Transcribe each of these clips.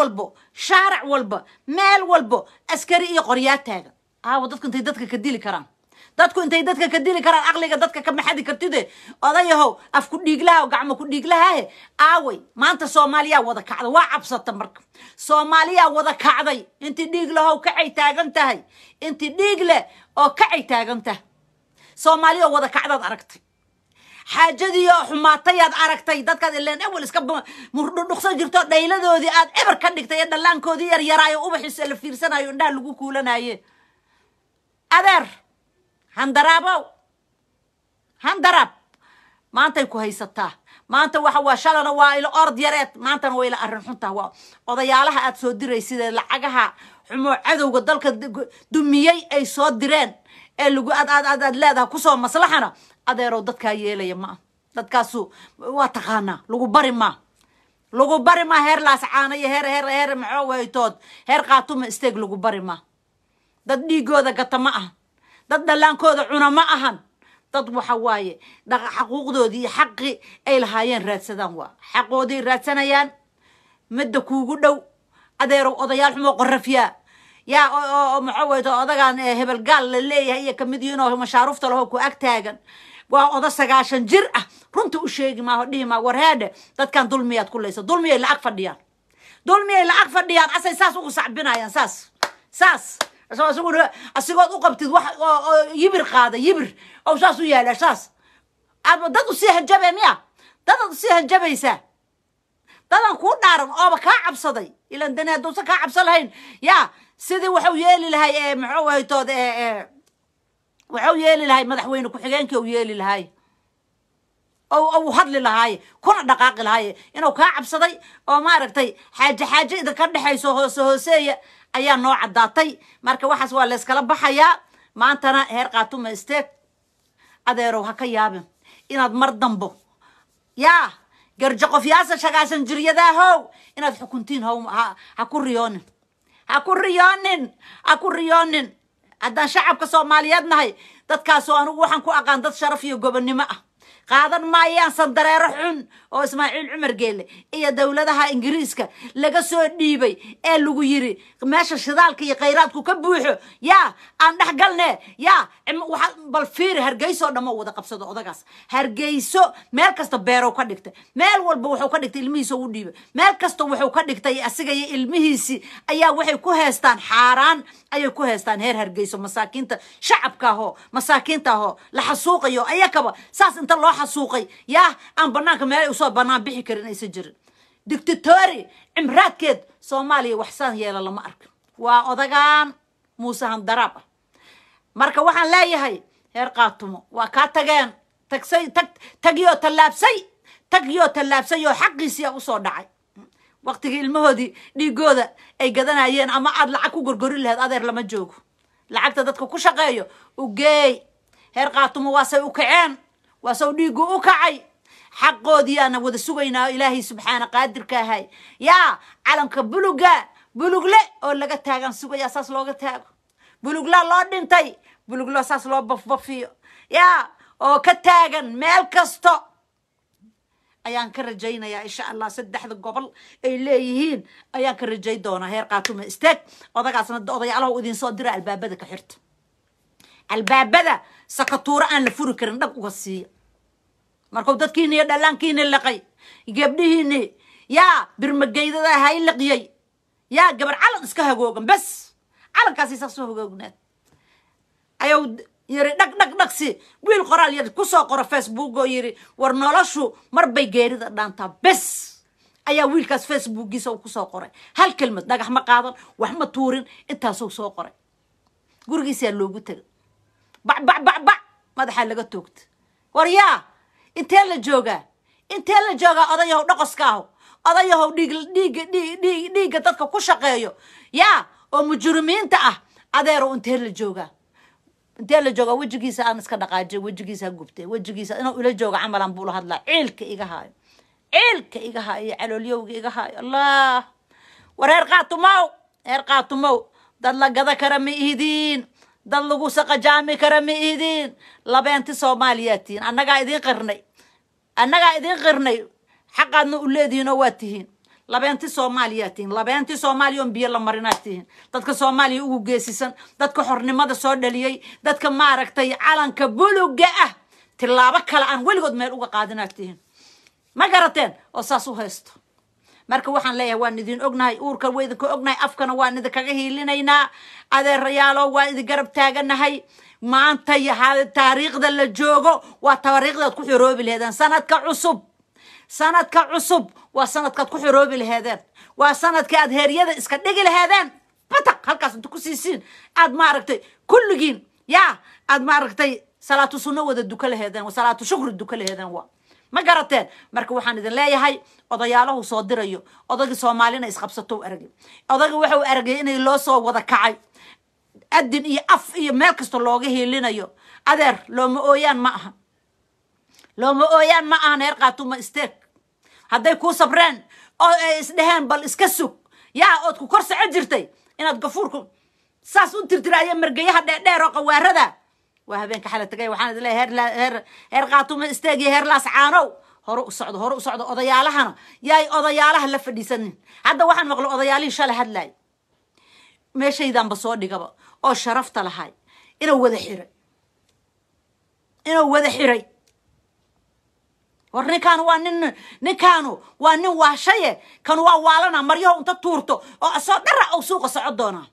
walbo shaarac walbo meel walbo askari iyo qoryaa taagan aawo dadku intay dadka ka dili karaan dadku intay dadka ka dili karaan aqliga dadka ka maxadi kartide odayahow afku ku dhiiglaha gacmo ku dhiiglahaahe aaway maanta soomaaliyaa wada kacda waa cabsata marka soomaaliyaa wada kacday inti dhiig lahow kacay taagan tahay inti dhiig leh oo kacay taagan tahay soomaaliyao oo wada kacdaad aragtay xaajadii oo xumaatayaad aragtay dadkaad ileen ewel iska murdhudhuqsan jirto dhayladoodii aad eber ka dhigtay ee dhallaankoodii yaryaraayo ubaxiisa la fiirsanayo indhaha lagu kuulanaaye adeer handaraabow handaraab maantay ku haysataa maanta waxa waa shalana waa ila ord yareed maantana waa ila arrin xunta waa odayaalaha aad soo diraysidee lacagaha xumoo cadowga dalka dumiyey ay soo direen ee lagu aadaadaad leedahay kusoo maslaxana adeerow dadkaa yeelaya ma ah dadkaasu waa taqaanaa lagu bari maa lagu bari maa heer laascaanayo heer heer heer maxoo waytood heer kaatuma isteeg lagu bari maa dad dhiiggooda gata ma ahan dad dhallaankooda cuna ma ahan dad waxa waaye xaquuqdoodii xaqi ay lahaayeen raadsadaan waa xaqooday raadsanayaan midda kuugu dhow adeerow odayaal xumoo qorafyaa yaa maxaa weyta odagan eh, hebel gaal la leeyahay iyo kamid yiinoo mashaaruufta lahoo ku ag taagan waa odo sagaashan jir ah runta u sheegi maaho dhihi maa dadkan dulmiyaad ku laysa dulmiyay lacag fadhiyaan dulmiyay lacag fadhiyaan asay saas ugu sacbinayaan saas saas asigood u qabtid wax yibir qaada yibir o saas u yaala saas dad usii hajabe miya dadaad usii hanjabaysaa dadan kuu dhaaran ooba kaa cabsaday ilan dani hadduusan kaa cabsan lahayn yaa sidii waxuu yeeli lahay eh, muxuu ahay tood eh, eh, waxuu yeeli lahay madaxweyne ku-xigeenkii u yeeli lahay u hadli lahaaye kuna dhaqaaqi lahaaye inuu kaa cabsaday oo maaragtay xaaje xaaje idin ka dhexayso hoose hooseeya ayaa noo caddaatay marka waxaas waa layskala baxayaa maantana heer kaatuma isteeg adeerow ha ka yaabin inaad mar dambo yaa garjaqofyaasa shagaasan jiryadaahow inaad xukuntiin hw ha ku riyoonin ha ku riyoonin ha ku riyoonin haddaan shacabka soomaaliyeed nahay dadkaasoo anugu waxaan ku aqaan dad sharaf iyo gobonnimo ah qaadan maayaan sandareero xun oo ismaaciil cumar geele iyo dowladaha ingiriiska laga soo dhiibay ee lagu yiri meesha shidaalka iyo khayraadku ka buuxo yaa aan dhex galne yaa bal fiiri hargeyso o dhan ma wada qabsado odagaas hargeyso meel kasta beerow ka dhigtay meel walba wuxuu ka dhigtay ilmihiisa ugu dhiibay meel kasta wuxuu ka dhigtay asiga iyo ilmihiisii ayaa waxay ku heestaan xaaraan ayay ku heestaan heer hargeyso masaakiinta shacabka ahoo masaakiinta ahoo la xasuuqayo ayakaba saas inta loo xasuuqay yaa aan banaanka meel usoo banaan bixi karin aysan jirin dictatori cimraadkeed soomaaliya waxsaan yeela lama arka waa odagaan muuse handaraab ah marka waxaan leeyahay heer kaatumo waa kaa tageen tagsay tag tagiyoo tallaabsay tagiyoo tallaabsay oo xaqiisii ah usoo dhacay waqtigii ilmahoodii dhiigooda ay gadanayeen ama aad lacag ku gorgorin laheed adeer lama joogo lacagta dadka ku shaqeeyo ugeey heer kaatumo waasay u kaceen waa sow dhiiggu u kacay xaqoodiyaana wada sugaynaa oo ilaahay subxaana qaadirka ahay yaa calanka buluga bulugle oo laga taagaan sugayaa saas looga taago buluglaa loo dhintay bulugloo saas loo bafbafiyo yaa oo ka taagan meel kasto ayaan ka rajaynayaa insha allah saddexda gobol ay leeyihiin ayaan ka rajay doonaa heer kaatuma isteeg odagaasna odayaalaha idinsoo dira albaabada ka xirta albaabada sakatuuro aan la furi karin dhag uga siiya markuu dadkiini iyo dhallaankiina liqay gabdhihiini yaa birmageydada hayliqyay yaa gabar calan iska hagoogan bes calankaas isaa soo hagoognaad ayaw yiri dhag dhag dhagsi wiil qoraal yar kusoo qoro facebook oo yiri war noloshu mar bay geerida dhaantaa bes ayaa wiilkaas facebookiisa u kusoo qoray hal kelmad dhagax ma qaadan wax ma tuurin intaasuu soo qoray gurigiisaa loogu tegay bacbacbacbac madaxaa laga toogta war yaa intee la joogaa intee la joogaa odayahow dhaqoska ah odayahow dhiigdhiigga dhigdhig dhiigga dadka ku shaqeeyo yaa oo mujrimiinta ah adeero intee la joogaa intee la joogaa wejigiisa aan iska dhaqaajiy wejigiisa gubtay wejigiisa inuu ila jooga camalan buu la hadlaa ciilka iga haayo ciilka iga haayo caloolyowga iga haayo allah war heer qaatumow heer qaatumow dad la gada kara ma ihidiin dad lagu saqajaami kara ma idin labeenti soomaaliyaa tihiin annagaa idiin qirnay annagaa idin qirnay xaqaadna u leedihiinoo waa tihiin labeenti soomaaliyaa tihiin labeentii soomaaliya on biyo la marinaad tihiin dadka soomaaliya ugu geesisan dadka xornimada soo dhaliyey dadka maaragtay calanka buluga ah tilaabo kale aan weligood meel uga qaadinaad tihiin ma garateen oo saas u haysto marka waxaan leeyahay waan idin ognahay uurka waa idinka ognahay afkana waan idinkaga hiilinaynaa adeerayaalo waa idin garab taaganahay maanta taariikhda la joogo waa taariikhdaad ku xoroobi laheedeen sanadka cusub sanadka cusub waa sanadkaad ku xoroobi laheedeen waa sanadka aad heeryada iska dhigi laheedeen bataq halkaas inta ku siisiin aad maaragtay kulligiin ya aad maaragtay salaatu sunno wada duka laheedeen salaatu shukri duka laheedeen wa ma garateen marka waxaan idin leeyahay odayaalahu soo dirayo odaga soomaalina isqabsatou aragay odaga waxau aragay inay loosoo wada kacay adin iyo af iyo meel kasta looga hiilinayo adeer looma ooyaan ma aha looma ooyaan ma ahan heer kaatuma isteeg hadday kuu sabreen oo ay isdheheen bal iska sug yaa ood ku kor soco jirtay inaad gafuurku saas u tirtiraya margayaha dheerdheer oo qawaarada waa habeenka xala tagay waxaan idin leeya heer heer kaatuma isteeg iyo heer laas caanow hore u socdo hore u socdo odayaalahana yaay odayaalaha la fadhiisanin hadda waxaan maqlo odayaalihii shala hadlaay meeshaydaanba soo dhigaba oo sharafta lahay inuu wada xiray inuu wada xiray war ninkaanu waa nin ninkaanu waa nin waashaye kanu waa waalana maryaho inta tuurto oo asoo dhara ou suuqa soco doonaa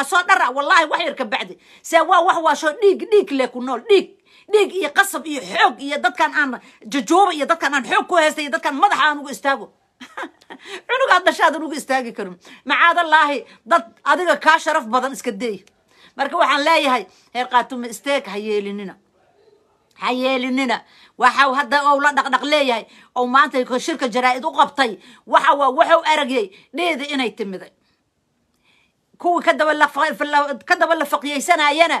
asoo dhara wallaahi wax yar ka bacdi see waa wax waashoo dhiig dhiig le ku nool dhiig dhiig iyo qasab iyo xoog iyo dadkan aan jajuuba iyo dadkan aan xoog ku haysta iyo dadkaan madaxa aan ugu istaago cunugaad aad ugu istaagi karin macaadallaahi dad adiga kaa sharaf badan iska deey marka waxaan leeyahay heer kaatume isteeg ha yeelinina ha yeelinina waxau hadda ou la dhaqdhaq leeyahay ou maanta shirka jaraaid u qabtay waxa waa waxau aragyay dheeda inay timiday kuwii kadaba ka daba la faqiyeysanayana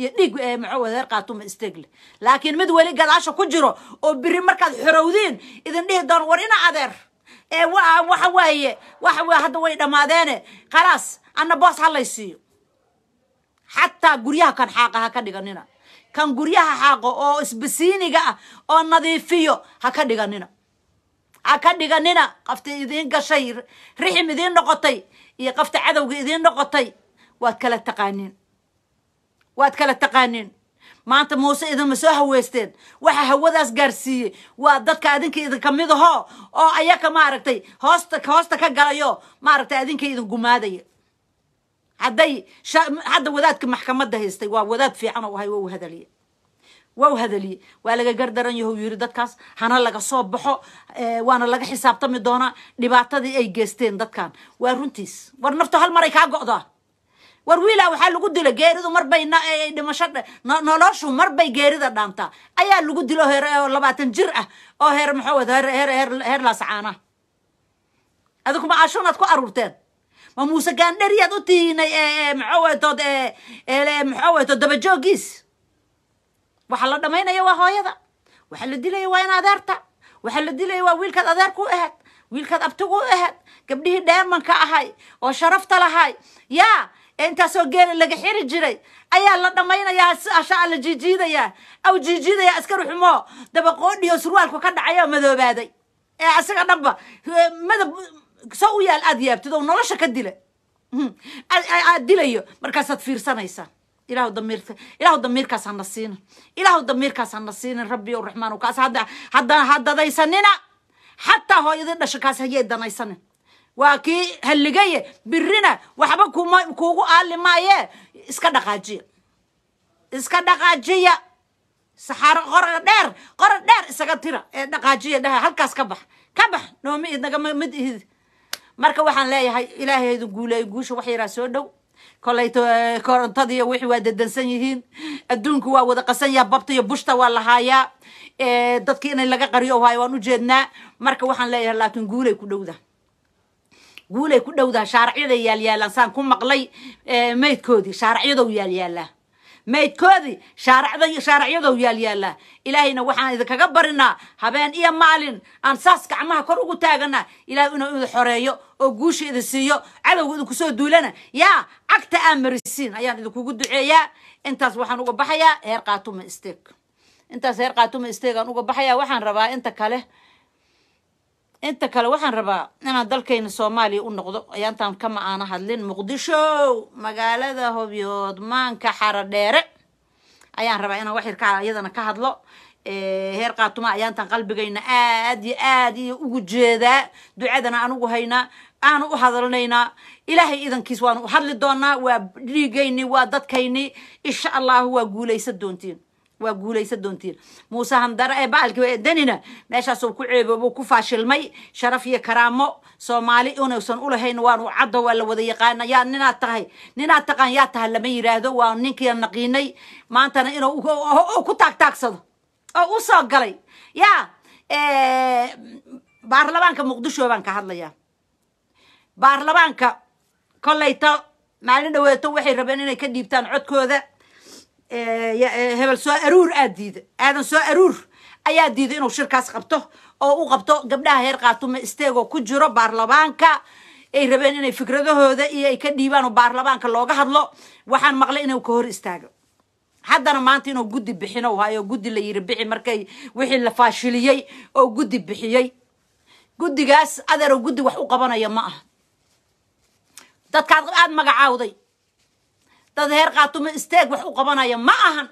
iyo dhig eh, maxa wadeer qaatuma isteegle laakiin mid weli gadaasha ku jiro oo biri markaad xorowdiin idin dhihi doon war ina adeer ee eh, wa waxa waaye waxa hadda way dhamaadeene eh. khalaas ana boos halay siiyo xataa guryaha kan xaaqa ha ka dhiganina kan guryaha xaaqo oo isbasiiniga ah oo nadiifiyo ha ka dhiganina ha ka dhiganina qafti idiin gashay rixim idiin noqotay iyo qafti cadowga idiin noqotay waad kala taqaaniin waad kala taqaaniin maanta muuse idinma soo haweysteen waxaa hawadaas gaarsiiyey waa dadka adinka ka mid ahoo oo ayaka maaragtay hoosta ka galayo maaragtay adinka idin gumaadaya hadday hadda wadaadka maxkamadda haystay waa wadaad fiican oo ahay waa u hadaliye waa u hadaliye waa laga gardaran yaho yiri dadkaas hana laga soo baxo waana laga xisaabtami doonaa dhibaatadii ay geysteen dadkan waa runtiis war nafto hal maray kaa go'daa war wiilaa waxaa lagu dila geeridu marbay eh, dhimasho noloshu marbay geerida dhaantaa ayaa lagu dilo heer eh, labaatan jir ah oo heer muxuu wad heer laasacaana adikuma ashunaad ku aruurteen ma muuse gaandheriyaad u tiinay eh, muxuu wetood muxuu weto dabajoogiis waxaa la dhamaynaya waa hooyada waxaa la dilaya waa in adeerta waxaa la dilaya waa wiilkaad adeerku u ahayd wiilkaad abtigu u ahayd gabdhihii dheermanka ahay oo sharafta lahay yaa انت سوغين اللي حير الجري ايا لا دمينا يا اشاء الله جيجيدا يا او جيجيدا يا اسكر حمو دبا قوديو سروالكو كدعيا مدوباداي يا اسكا دبا مد سويا الاديب تدو نولشا كديله اديليو مركاس تفير سنيسا إلهو دمير إلهو دمير كاس النصين إلهو دمير كاس النصين ربي الرحمن وكاس هذا هذا هذا يسننا حتى هو يدنا شكاس هي يدنا يسنن waa kii halligaye birina waxba kuma kuugu aali maaye iska dhaqaajiya iska dhaqaajiya saxaaro qora dheer qora dheer isaga tira ee dhaqaajiya dhaha halkaas ka bax ka bax nooma idnagama mid ihid marka waxaan leeyahay ilaahay guuleeyo guusha wax yaraa soo dhow kolayto korontadiiyo wixii waa dadansan yihiin adduunku waa wada qasan yaha babta iyo bushta waa lahaayaa haayaa dadkii inay laga qariyo waayo waan u jeednaa marka waxaan leeyahay laakiin guulay ku dhowda guulay ku dhowdaha shaaracyada yaalyaalaan saan ku maqlay maydkoodii shaaracyadow yaalyaalaa maydkoodii shaaracda shaaracyadow yaalyaallaa ilaahayna waxaan idinkaga barinaa habeen iyo maalin aan saas gacmaha kor ugu taaganaa ilaahay inuu idin xoreeyo oo guusha idin siiyo cadowga idinku soo duulana yaa cagta aa marisiin ayaan idinkugu duceeyaa intaas waxaan uga baxayaa heer kaatuma steeg intaas heer kaatuma steeg aan uga baxayaa waxaan rabaa inta kale inta kale waxaan rabaa inaan dalkayna soomaaliya u noqdo ayaantaan kama aana hadlin muqdishow magaalada hobyood maanka xaro dheere ayaan rabaa inaan waxyar iyadana ka hadlo eh, heer kaatuma ayaantan qalbigayna aad iyo aad iyo ugu jeedaa ducadana aan ugu haynaa aanu u hadalnaynaa ilaahay idankiis waanu u hadli doonaa waa dhiigayni waa dadkayni insha allaahu waa guulaysa doontiin waa guulaysan doontiin muuse handara ee bacalkii waa edanina meeshaasuu ku ceeboobuu ku faashilmay sharaf iyo karaamo soomaali inuusan ulahayn waanu caddo waa la wada yaqaana yaa ninaad tahay ninaad taqaan yaa taha lama yiraahdo waa ninkiia naqiinay maantana inuu ku taagtaagsado oo u soo galay yaa baarlamaanka muqdisho baan ka hadlayaa baarlamaanka kollayto maalin dhaweeto waxay rabeen inay ka dhiibtaan codkooda Eh, eh, hebel soo aruur aad diida aadan soo aruur ayaa diiday inuu shirkaas qabto oo u qabto gabdhaha heer kaatume isteegoo ku jiro baarlamaanka ay rabeen inay fikradahooda iyo ay ka dhiibaan u baarlamaanka looga hadlo waxaan maqlay inuu ka hor istaago haddana maanta inuu guddi bixino hayo guddi la yiri bixi markay wixii la faashiliyey oo guddi bixiyey guddigaas adeero guddi wax u qabanaya ma aha dadkaad aada magacaawday dad heer khaatumo isteeg wax u qabanaya ma ahan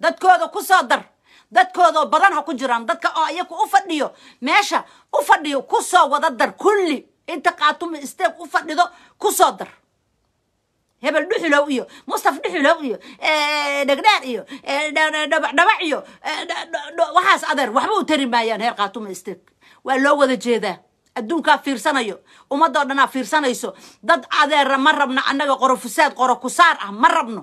dadkooda ku soo dar dadkoodoo badan ha ku jiraan dadka oo iyaku u fadhiyo meesha u fadhiyo ku soo wada dar kulli inta khaatumo isteeg u fadhido ku soo dar hebel dhuxulow iyo mustaf dhuxulow iyo dhegdheer iyo dhabacdhabac iyo waxaas adeer waxba u tari maayaan heer khaatumo isteeg waa loo wada jeedaa adduunkaa fiirsanayo ummaddoo dhanaa fiirsanayso dad adeera ma rabno annaga qorofusaad qorokusaar ah ma rabno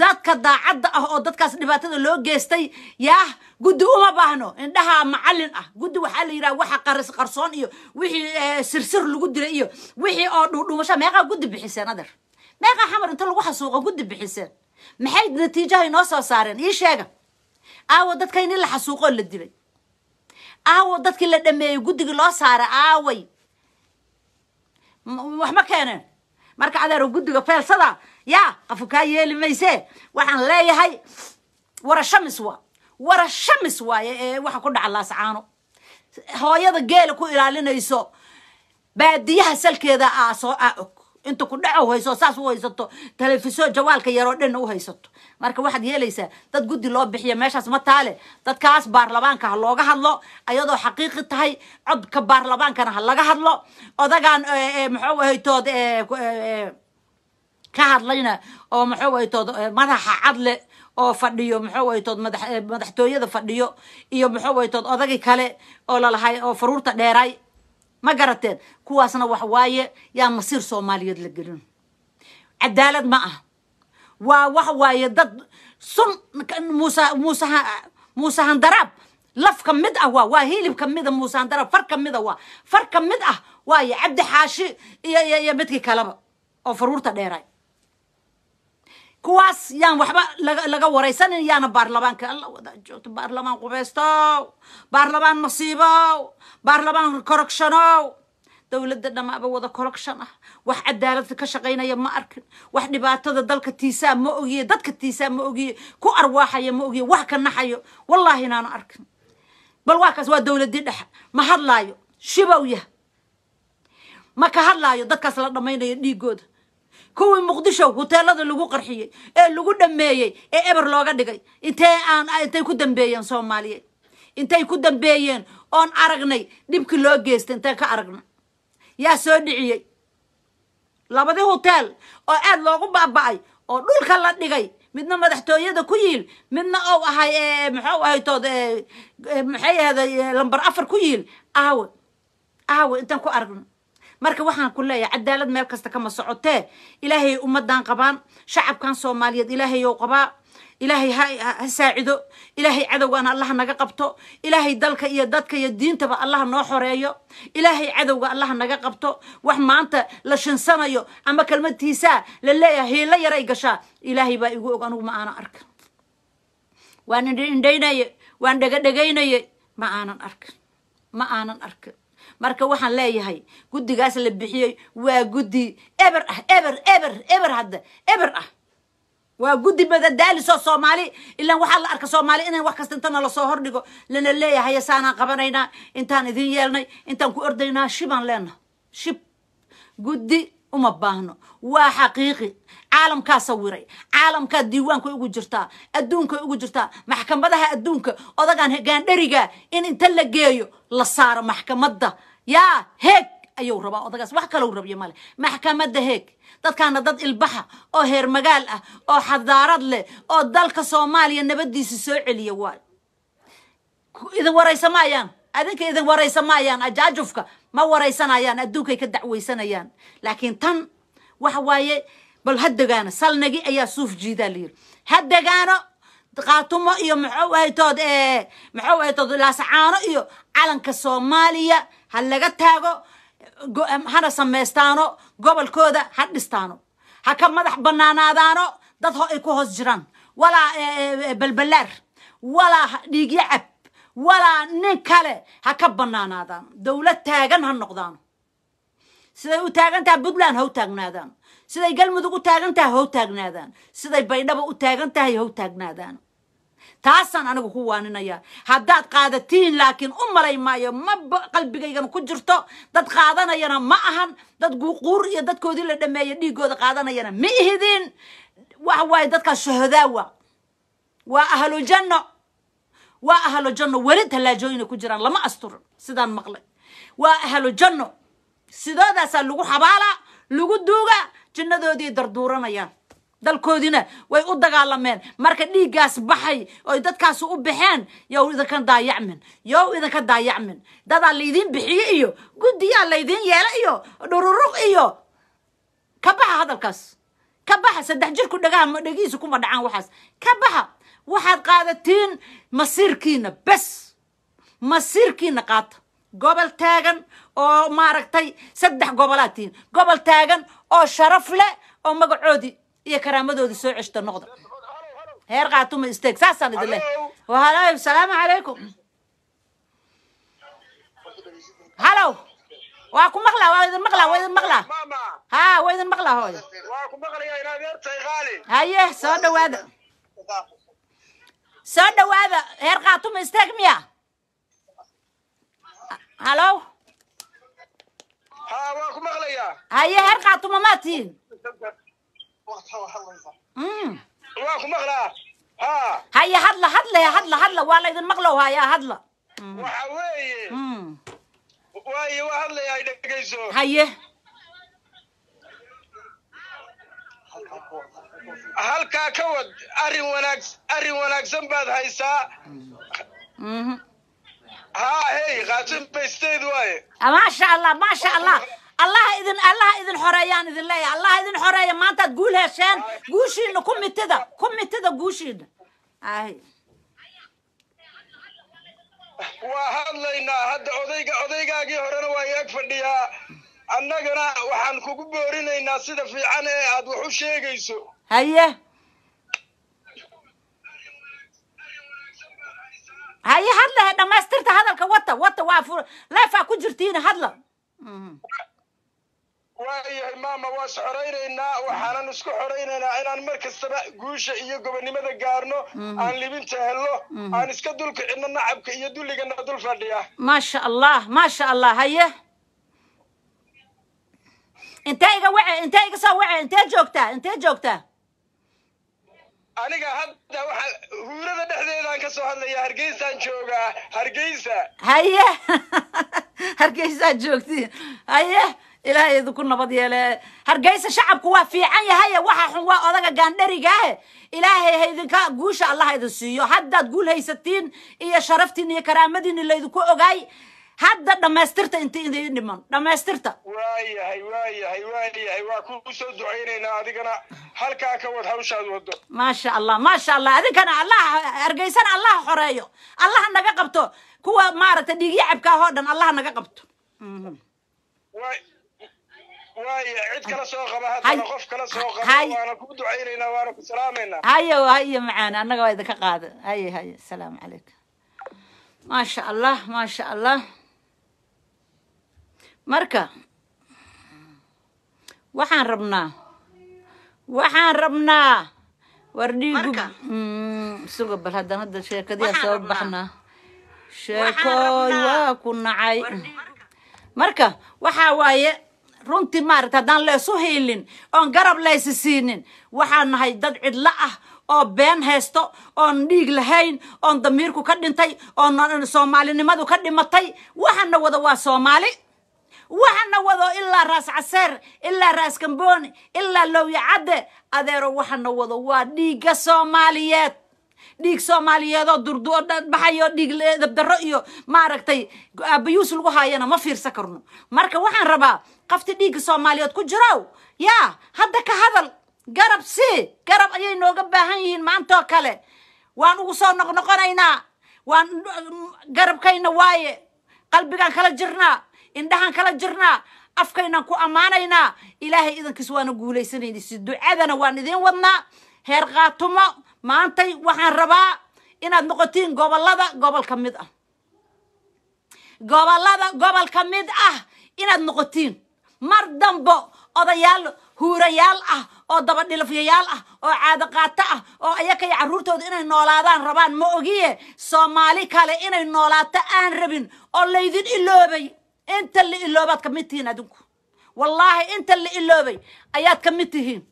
dadka daacadda ah oo dadkaas dhibaatada loo geystay yaah guddi uma baahno indhahaa macalin ah guddi waxaa la yidhaha waxa qaris qarsoon iyo wixii eh, sirsir lagu dilay iyo wixii oo dhuudhuumasha meeqaa guddi bixiseen adeer meeqaa xamar inta lagu xasuuqo guddi bixiseen maxay natiijaha inoo soo saareen ii sheega aawo dadka in la xasuuqoo la dilay aawo dadkii la dhameeyey guddigii loo saaray aaway waxma keeneen marka adeero guddiga feelsada yaa qafu kaa yeeli mayse waxaan leeyahay wara warashamis waa shamis waaye ee waxa ku dhaca laascaano hooyada geela ku ilaalinayso baadiyaha salkeeda aa soo aa og inta ku dhaco hayso saas u haysato telefison jawaalka yaroo dhanna u haysato marka waxaad yeelaysaa dad guddi loo bixiya meeshaas ma taale dadkaas baarlamaanka ha looga hadlo ayadoo xaqiiqi tahay codka baarlamaankana ha laga hadlo odagaan eh, eh, maxawahaytood eh, ka hadlayna oo maxawahaytood madaxa cadle oo fadhiyo maxawaytood madaxtooyada fadhiyo iyo maxawaytood odagii kale oo lalahay oo faruurta dheeray ma garateen kuwaasna wax waaye yaa masiir soomaaliyeed la gelin cadaalad ma ah waa wax waaye dad sun muusa muusa muusahandaraab laf ka mid ah waa waa hilib ka mida ah muusahandaraab far ka mida ah waa far ka mid ah waaye cabdi xaashi iyo iyo midkii kaleba oo faruurta dheeraay kuwaas yaan waxba laga waraysanin yaana baarlamaanka alla wadaa joogto baarlamaan qubaystow baarlamaan masiibow baarlamaan corruptionow dowladda dhamaaba wada corruption ah wax cadaaladka ka shaqaynaya ma arkin wax dhibaatada dalka tiisaa ma ogiye dadka tiisaa ma ogiye ku arwaaxaya ma ogiye wax ka naxayo wallaahi inaana arkin bal waa kaas waa dowladii dhexe ma hadlaayo shibow yah ma ka hadlaayo dadkaas la dhammaynayo dhiigooda kuwii muqdisho huteelada lagu qarxiyey ee lagu dhameeyey ee eber looga dhigay intee aan intay ku dambeeyeen soomaaliyeed intay ku dambeeyeen oon aragnay dhibkii loo geystay intay ka aragna yaa soo dhiciyey labadii huteel oo aad loogu baaba-ay oo dhulka la dhigay midna madaxtooyada ku yiil midna ou ahay eh, muxuu ahay tood eh, eh, maxay ahday lamber afar ku yiil aawe aawe intaan ku aragno marka waxaan ku leeyahay cadaalad meel kasta kama socotee ilaahay ummaddan qabaan shacabkan soomaaliyeed ilaahay ou qabaa ilaahay ha saacido ilaahay cadowgan allaha naga qabto ilaahay dalka iyo dadka iyo diintaba allaha noo xoreeyo ilaahay cadowga allaha naga qabto wax maanta la shinsanayo ama kelmadtiisaa la leeyahay hiilo yaray gashaa ilaahay baa igu og anugu ma aanan arkan waan indhaynaye waan dhega dhegaynaye ma aanan arkan ma aanan arkan marka waxaan leeyahay guddigaas la bixiyey waa guddi eber ah eber eber eber hadda eber ah waa guddi madadaaliso soomaali ilaan waxaa la arka soomaali inan wax kasta intana lasoo hordhigo lana leeyahay saanaan qabanaynaa intaan idin yeelnay intaan ku ordaynaa shibaan leenaha shib guddi uma baahno waa xaqiiqi caalamkaa sawiray caalamkaa diiwaanka ugu jirtaa adduunka ugu jirtaa maxkamadaha adduunka odagaan gaandhariga in inta la geeyo la saaro maxkamadda yaa heeg ayuu rabaa odagaas wax kalou rabyo male maxkamadda heeg dadkaana dad ilbaxa oo heer magaal ah oo xadaarad leh oo dalka soomaaliya nabaddiisa soo celiya waay idin waraysa maayaan adinka idin waraysa maayaan ajaajufka ma waraysanayaan adduunkay ka dacwaysanayaan laakiin tan waxa waaye bal ha degaano salnagi ayaa suuf jiidaa layidhi ha degaano qaatumo iyo muxuu ahaytood muxuu ahaytood laascaano iyo calanka soomaaliya ha laga taago hana samaystaano gobolkooda ha dhistaano ha ka madax banaanaadaano dad ho ay ku hoos jiraan walaa e, e, e, balbalaar walaa dhiigyo cab walaa nin kale ha ka banaanaadaano dowlad taagan ha noqdaano siday u taagantaha puntland ha u taagnaadaano siday galmudug u taagantaha ha u taagnaadaano siday baydhaba u taagan tahay ha u taagnaadaano taasaan anigu ku waaninayaa haddaad qaadatiin laakiin u malay maayo ma qalbigaygana ku jirto dad qaadanayana ma ahan dad guuquur iyo dadkoodii la dhameeya dhiiggooda qaadanayana ma ihidiin waxa waaye dadkaas shahodaawa waa ahlu janno waa ahlu janno weli tallaajooyina ku jiraan lama asturin sidaan maqlay waa ahlu janno sidoodaasaa lagu xabaalaa lagu duuga jinnadoodii darduuranayaan dalkoodiina way u dagaalameen marka dhiiggaas baxay oy dadkaas u baxeen yow idinka daayacmin yow idinka daayacmin dadaa laydiin bixiyo iyo guddiyaa laydiin yeela iyo dhururuq iyo ka baxa hadalkaas ka baxa saddex jirku dhagaha madhegihiisa kuma dhacaan waxaas ka baxa waxaad qaadatiin masiirkiina bes masiirkiina qaata gobol taagan oo maaragtay saddex gobolaad tihiin gobol taagan oo sharaf leh oo magacoodii iyo karaamadooda soo ceshta noqda heer kaatuma isteeg saasaan idin leh halo salaamu calaykum halo waa ku maqlaa waa idin maqlaa waa idin maqlaa ha waa idin maqlaa hooyo haye soo dhawaada soo dhawaada heer kaatuma isteeg miya halo haye heer kaatuma maatiin Mm. haya hadla hadla hadla hadla waa laydin maqlow haya hadla mm. waxa weeye mm. waayo waa hadlayaa dhegeyso haye halkaa ka wad arrin wanaagsan arrin wanaagsan baad haysaa mm-hmm. ha hey qaatin baysteed waaye ah, maasha allah maasha allah allaha idin allaha idin xoreeyaan idin leeyahay allaha idin xoreeya maantaad guul hesheen guushiina ku mitida ku mitida guushiina ay waa hadlaynaa hadda odayga odaygaagii horena waa eeg fadhiyaa annagana waxaan kugu boorinaynaa sida fiican ee aad wax u sheegayso haye haye hadla dhamaystirta hadalka wata wata waa leefaa ku jirtiin hadla mm-hmm waayahay maama waa is xoraynaynaa waxaanan isku xoraynaynaa inaan mar kastaba guusha iyo gobonnimada gaarno mm. aan libinta helno mm. aan iska dulkicinno nacabka iyo dulligana dul fadhiya maasha allah maasha allah haye intee iga wace intee iga soo wace intee joogtaa intee joogtaa aniga hadda waxa huurada dhexdeedaan ka soo hadlaya hargeysaan joogaa hargeysa haye hargeysaan joogtiin haye ilaahay idinku nabad yeele hargeysa shacabku waa fiican yahaye waxa xun waa odaga gaandharigaahe ilaahay ha guusha allaha idin siiyo haddaad guul haysatiin iyo sharaftiin iyo karaamadiini laydinku ogaay hadda dhamaystirta inta idin dhiman dhamaystirta waayahay waayahay waayahay waa kuu soo ducaynaynaa adigana halkaa ka wad hawshaad wado maasha allah maasha allah adinkana allah hargeysana allah xoreeyo allaha naga qabto kuwa maaragtay dhiigyacabkaah oo dhan allaha naga qabto mhm hayo hayo macaan annaga waa idinka qaada haye haye asalaamu calaykum maasha allah maasha allah marka waxaan rabnaa waxaan rabnaa war dhiigu mm, suga bal haddan hadda sheekadiyaa soo baxnaa sheekooy waa ku nacay marka waxaa waaye runtii maaragta haddaan laysu isu hiilin oon garab laysi siinin waxaan nahay dad cidlo ah oo been haysto oon dhiig lahayn oon damiirku ka dhintay oon soomaalinimadu ka dhimatay waxana wada waa soomaali waxana wado ilaa raas caseer ilaa raas kambooni ilaa lowya adeero waxana wado waa dhiigga soomaaliyeed dhiig soomaaliyeedoo durduo dhadbaxayo dhiig dabdarro iyo maaragtay aabayuus lagu haayana ma fiirsan karno marka waxaan rabaa qafti dhiigga soomaaliyeed ku jirow yaa hadda ka hadal garab sii garab ayay nooga baahan yihiin maantoo kale waan ugu soo noqnoqonaynaa waan garabkayna waaye qalbigaan kala jirnaa indhahaan kala jirnaa afkaynaan ku ammaanaynaa ilaahay idankiis waana guulaysanayna si ducadana waan idiin wadnaa heer qaatumo maantay waxaan rabaa inaad noqotiin gobollada gobol ka mid ah gobolada gobol ka mid ah inaad noqotiin mar dambo odayaal huurayaal ah oo dabadhilafyayaal ah oo caadaqaato ah oo ayaka iyo carruurtooda inay noolaadaan rabaan ma ogiye soomaali kale inay noolaato aan rabin oo laydin iloobay inta la iloobaad ka mid tihiin adunku wallaahi inta la iloobay ayaad ka mid tihiin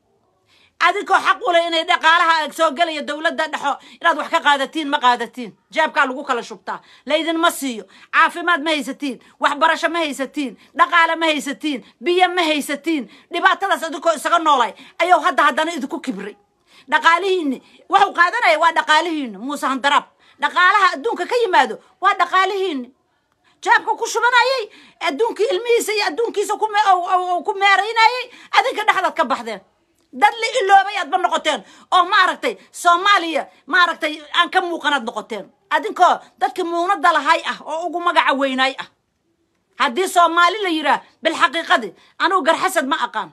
adinkoo xaq u leh inay dhaqaalaha soo gelaya dowladda dhexo inaad wax ka qaadatiin ma qaadatiin jeebkaa lagu kala shubtaa laydinma siiyo caafimaad ma haysatiin waxbarasho ma haysatiin dhaqaale ma haysatiin biyo ma haysatiin dhibaatadaas adinkoo isaga noolay ayuu hadda haddana idinku kibray dhaqaalihiini waxuu qaadanaya waa dhaqaalihiini muuse handaraab dhaqaalaha adduunka ka yimaado waa dhaqaalihiini jeebka ku shubanayay adduunkii ilmihiisa iyo adduunkiisa ku meeraynayay adinka dhexdaad ka baxdeen dad la iloobay aad noqoteen oo maaragtay soomaaliya maaragtay aan ka muuqanaad noqoteen adinkoo dadka muunada lahay ah oo ugu magaca weynaay ah haddii soomaali la yidhaah bilxaqiiqadi anigu garxasad ma aqaan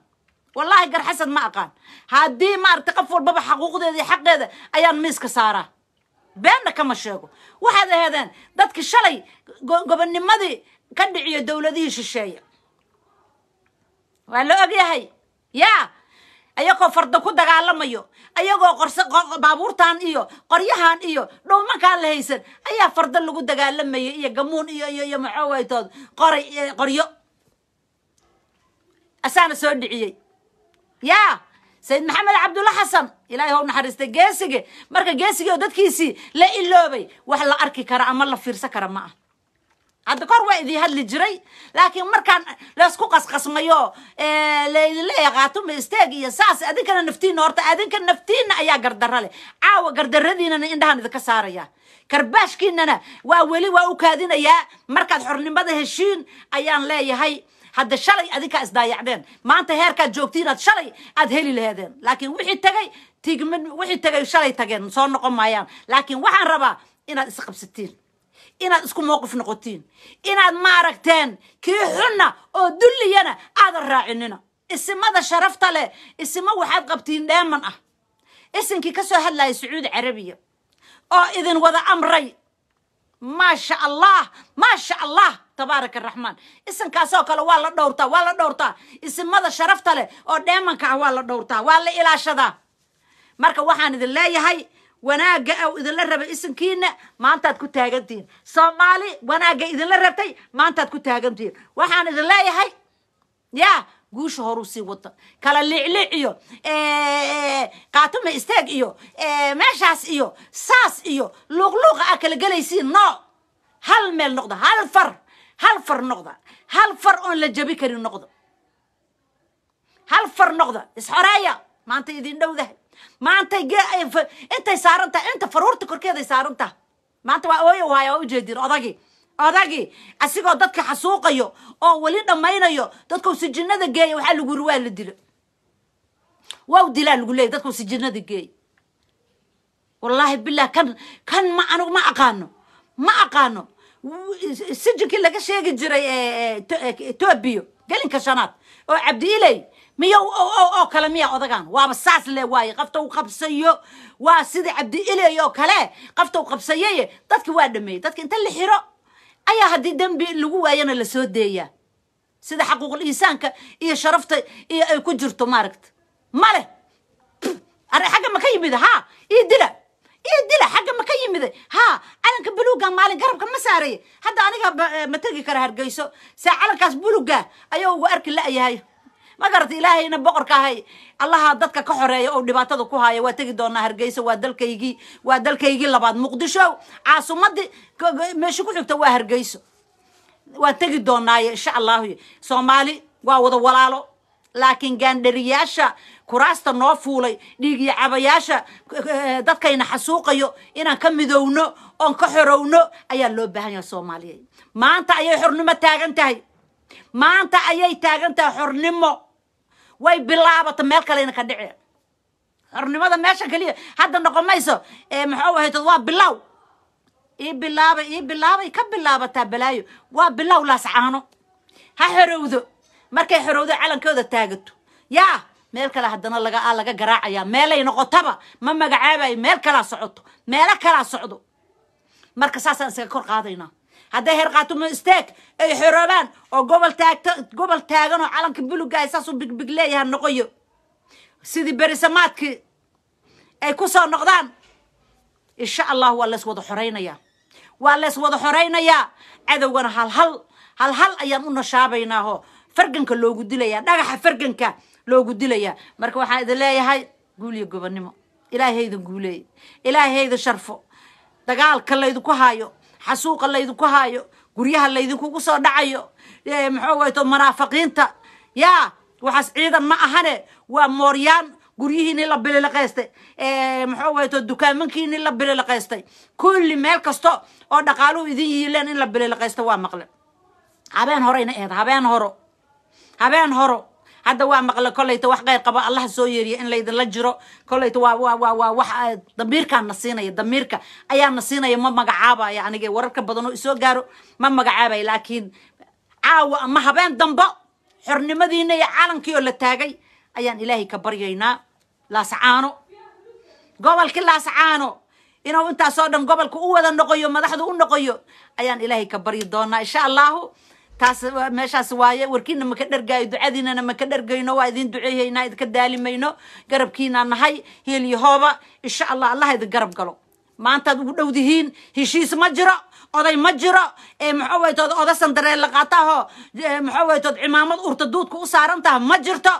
wallaahi garxasad ma aqaan haddii maaragtay qof walbaba xaquuqdeeda iyo xaqeeda ayaan miiska saaraa beenna kama sheego waxaad aheedeen dadki shalay gobonnimadii ka dhiciya dowladihii shisheeye waa la ogyahay yaa ayagoo fardo ku dagaalamayo ayagoo qorse baabuurtan iyo qoryahan iyo dhowmankaan la haysan ayaa fardo lagu dagaalamayo iyo gamuun iyo iyo iyo maxawaytood qoray qoryo asaana soo dhiciyey yaa sayid maxamed cabdulla xasan ilaahay how naxariistay geesige marka geesigii oo dadkiisii la iloobay wax la arki kara ama la fiirsan kara ma ah hadda kor waa idii hadli jiray laakiin markaan laysku qasqasmayo eh, laydinla yaqaatuma isteeg iyo saas adinkana naftiina horta adinka naftiina ayaa gardara leh caawa gardaradiinana indhahan idinka saaraya karbaashkiinana waa weli waa u kaadinayaa markaad xornimada heshiin ayaan leeyahay hadda shalay adinkaa isdaayacdeen maanta heerkaad joogtiinaad shalay aad heli laheedeen laakiin wixii tagay tigmid wixii tagay shalay tageen soo noqon maayaan laakiin waxaan rabaa inaad isqabsatiin inaad isku mowqif noqotiin inaad ma aragteen kii xunna oo dulliyana aadan raacinina isimada sharafta leh isima waxaad qabtiin dheeman ah isinkii ka soo hadlaya sacuudi carabiya oo idin wada amray maasha allah maasha allah tabaaraka araxmaan isinkaasoo kale waa la dhowrtaa waa la dhowrtaa isimada sharafta leh oo dheemanka ah waa la dhowrtaa waa la ilaashadaa marka waxaan idin leeyahay wanaagga aw idinla rabay isinkiina maantaad ku taagantihiin soomaali wanaagga idinla rabtay maantaad ku taagantihiin waxaan idin leeyahay ya guusha horuu sii wada kala liicliic iyo kaatume isteeg iyo meeshaas iyo saas iyo luuqluuqa aa kala gelaysiin no hal meel noqda hal far hal far noqda hal far oon la jabi karin noqda hal far noqda isxoreeya maanta idin dhowdahay maanta eh, intay saarantah inta faruurta korkeeday saarantaha maanta waa ooyo waaya waa ujeedin odagi odagi asigoo dadka xasuuqayo oo weli dhammaynayo dadkau sijinada geeya waxaa lagu yiri waa la dilo waaw dilaa lagu leeyay dadkau sijinada geeyay wallaahi bilah kan kan ma anugu ma aqaano ma aqaano sijinkii laga sheegi jiray eh, eh, etoobiyo gelinka shanaad oo cabdi iley miyo oo kale miya odagaan waaba saas le waaye qafta u qabsayo waa sida cabdi iley oo kale qafta u qabsayaye dadka waa dhameeyey dadka inta la xiro ayaa haddii dembi lagu waayana lasoo deeyaa sida xaquuqul insaanka iyo sharafta iyo ay ku jirto maaragta male xagga ma ka yimida ha io dila io dila xagga ma ka yimida ha calanka buluuga maalin garabka ma saaraya hadda aniga eh, ma tegi kara hargeyso saa calankaas buluga ayaa ugu arki la-yahay ma garata ilaahayna boqorka ahay allaha dadka ka horeeya oo dhibaatada ku haya waa tegi doonaa hargeysa waa dalkaygii waa dalkaygii labaad muqdisho caasimadii meesha ku xigta waa hargeyso waa tegi doonaaye insha allahu soomaali waa wada walaalo laakiin gaandhariyaasha kuraasta noo fuulay dhiigiyo cabayaasha eh, dadkayna xasuuqayo inaan ka midowno oon ka xorowno ayaa loo baahan yaha soomaaliya maanta ayay xornimo taagan tahay maanta ayay taagan tahay xornimo way bilaabato meel kalena ka dhici xornimada meesha keliya hadda noqon mayso muxuu ahaytod waa bilow ii bilaabay ii bilaabay ka bilaabataa balaayo waa bilow laascaano ha xorowdo markay xorowdo calankooda taagato yaa meel kale haddana lagaa laga garaacayaa meelay noqotaba ma magacaabayo meel kalaa socoto meelo kalaa socdo marka saasaan isaga kor qaadaynaa hadday herkaatumo isteeg ay xoroobaan oo gobol taagto gobol taagan oo calanka buluga ay saasuu bigbig leeyahay noqoyo sidii berisamaadkii ay ku soo noqdaan insha allah waa lays wada xoraynayaa waa lays wada xoraynayaa cadowgana halhal hal hal ayaan u nashaabaynaaho farganka loogu dilayaa dhagaxa farganka loogu dilayaa marka waxaan idin leeyahay guuliyo gobonnimo ilaahaydan haydin guuleeye ilaahay sharfo dagaalka laydinku haayo xasuuqa laydinku haayo guryaha laydinkugu soo dhacayo maxoogayto munaafiqiinta yaa waxaas ciidan ma ahane waa mooryaan guryihiini la bililiqaystay maxoogayto dukaamankiini la bililiqaystay kulli meel kasto oo dhaqaaluhu idin yiileen in la bililiqaysta waa maqle habeen horeyna ahayd habeen horo habeen horo hadda waa maqla kolayta wax keyr qabo allah soo yeeriya in laydinla jiro koleyta waa wa wa waa wax eh, damiirkaana siinaya damiirka ayaana siinaya ma magacaabaya anige wararka badan isoo gaaro ma magacaabay laakiin caawa ama habeen dambo xornimadiina iyo caalankii oo la taagay ayaan ilaahay ka baryaynaa laascaano gobolkii laascaano inuu intaasoo dhan gobolka u wada noqoyo madaxdu u noqoyo ayaan ilaahay ka baryi doonaa insha allahu taas meeshaas waaye warkiina maka dhargaayo ducadiinana maka dhargayno waa idin duceeyeynaa idinka daalimayno garabkiina nahay heel iyo hooba insha allah allaha idin garab galo maantaad ugu dhowdihiin heshiis ma jiro oday ma jiro maxaa way tood oda sandareella qaataho maxaa way cimaamad urta duudka u saarantaha ma jirto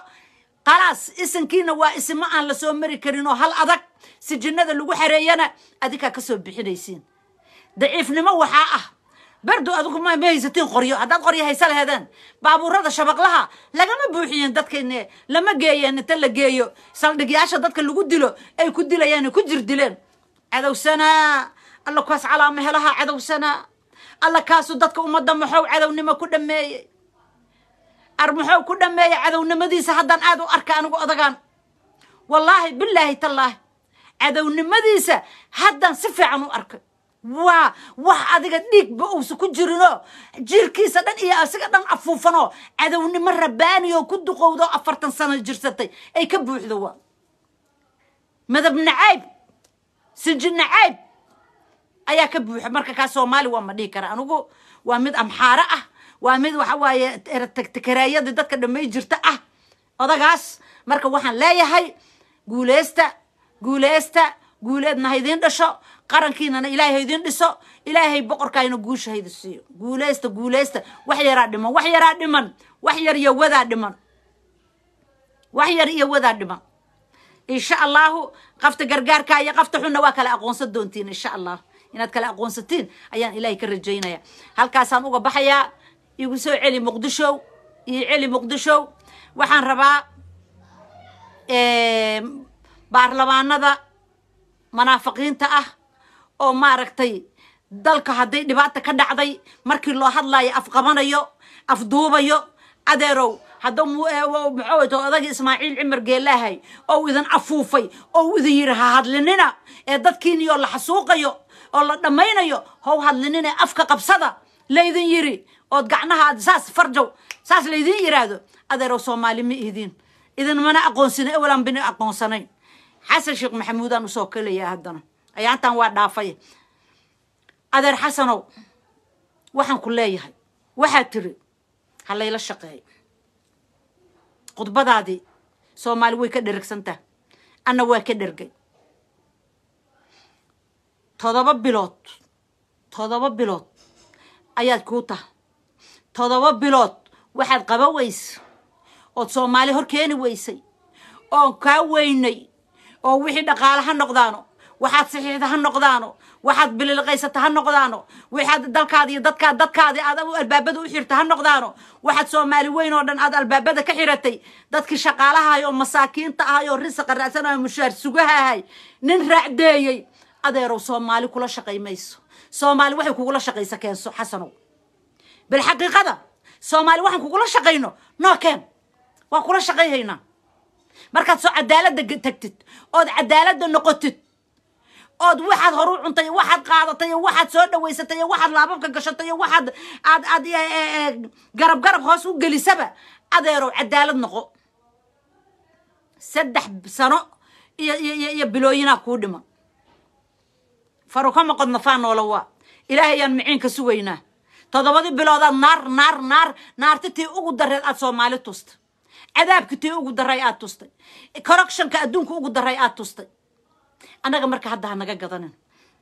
khalaas isinkiina waa isima aan lasoo mari karin oo hal adag si sijinada lagu xareeyana adigaa kasoo bixinaysiin daciifnimo waxaa ah bardow adigu ma haysatiin qoryo haddaad qoryo haysa laheedeen baabuurada shabaqlaha lagama buuxiyeen dadkane lama geeyeen inta la geeyo saldhigyaasha dadka lagu dilo ay ku dilayeen ku jir dileen cadowsanaa alla kaas calaamahelaha cadowsanaa alla kaasu dadka ummadda maxow cadownimo ku dhameeyey ar maxow ku dhameeyey cadownimadiisa haddaan aad u arka anigu odagaan wallaahi bilaahi tallaahi cadownimadiisa haddaan si fiican u arkay waa wax adiga dhiigba uusa ku jirinoo jiirkiisa dhan iyo asiga dhan afuufanoo cadownimo rabaani oo ku duqowdo afartan sano jirsatay ay ka buuxdo waa madab nacayb sinji nacayb ayaa ka buuxa marka kaa soomaali waa ma dhihi kara anugu waa mid amxaaro ah waa mid waxa waaye er, tagtakareeyada dadka dhamay jirta ah odagaas marka waxaan leeyahay guuleysta guuleysta guuleednaha idiin dhasho qarankiinana ilaahay idin dhiso ilaahay boqorkaayna guusha siiyo guuleysta guuleysta wax yaraa dhiman wax yaraa dhiman wax yar iyo wadaa dhiman wax yar iyo wadaa dhiman insha allahu qafta gargaarka iyo qafta xunna waa kala aqoonsan doontiin insha allah inaad kala aqoonsatiin ayaan ilaahay ka rajaynaya halkaasaan uga baxayaa igu soo celi muqdishow iyo celi muqdishow waxaan rabaa baarlamaanada munaafiqiinta ah oo maaragtay dalka hadday dhibaata ka dhacday markii loo hadlaayo af afduubayo adeerow hadda muxuuto odagii ismaaciil cimar geelaahay oo idin afuufay oo idin yiri ha hadlinina ee dadkiiniyo la xasuuqayo oo la dhammaynayo how hadlinina afka qabsada laydin yiri ood gacnahaad saas farjow saas laydin yiraahdo adeerow soomaali ma idiin idin mana aqoonsina ewalaan bini aqoonsanayn xasan sheekh maxamuudaan usoo kelaya haddana ayaantan waa dhaafay adeer xasanow waxaan ku leeyahay waxaad tiri ha layla shaqeeyo khudbadaadii soomaali way ka dherigsantaa anna waa ka dhergay todoba bilood todoba bilood ayaad kuu tahay todoba bilood waxaad qaba weysa ood soomaali hor keeni weysay oon kaa weynay oo wixii dhaqaale ha noqdaano waxaad saxiixda ha noqdaano waxaad bililqaysata ha noqdaano waxaad dalkaada iyo dadkaad aad albaabada u xirta ha noqdaano waxaad soomaali weyn oo dhan aad albaabada ka xiratay dadkii shaqaalaha oo masaakiinta ahay oo risiqa raacsanaayo mushaar sugaha ahay nin raacdeeyey adeerow soomaali kula shaqay mayso soomaali waxay kugula shaqaysa keenso xasanow bal xaqiiqada soomaali waxaan kugula shaqayno noo keen waa kula shaqayhaynaa markaad soo cadaaladda tagtid ood cadaaladda noqotid ood waxaad hor u cuntay waxaad qaadatay waxaad soo dhawaysatay waxaad laababka gashatay waxaad aad aad eh, eh, eh, garab garab hoos u gelisaba adeerow cadaalad noqo saddex sano iyo iyo iyo bilooyinaa kuu dhiman farukama qodnafaa noola waa ilaahayaan miciinka sugaynaa toddobadii biloodaad naar naar naar naarti tii ugu darreed aad soomaali tustay cadaabki tii ugu darray aad tustay corruptionka adduunka ugu darray aad tustay annaga marka hadda hanaga gadanin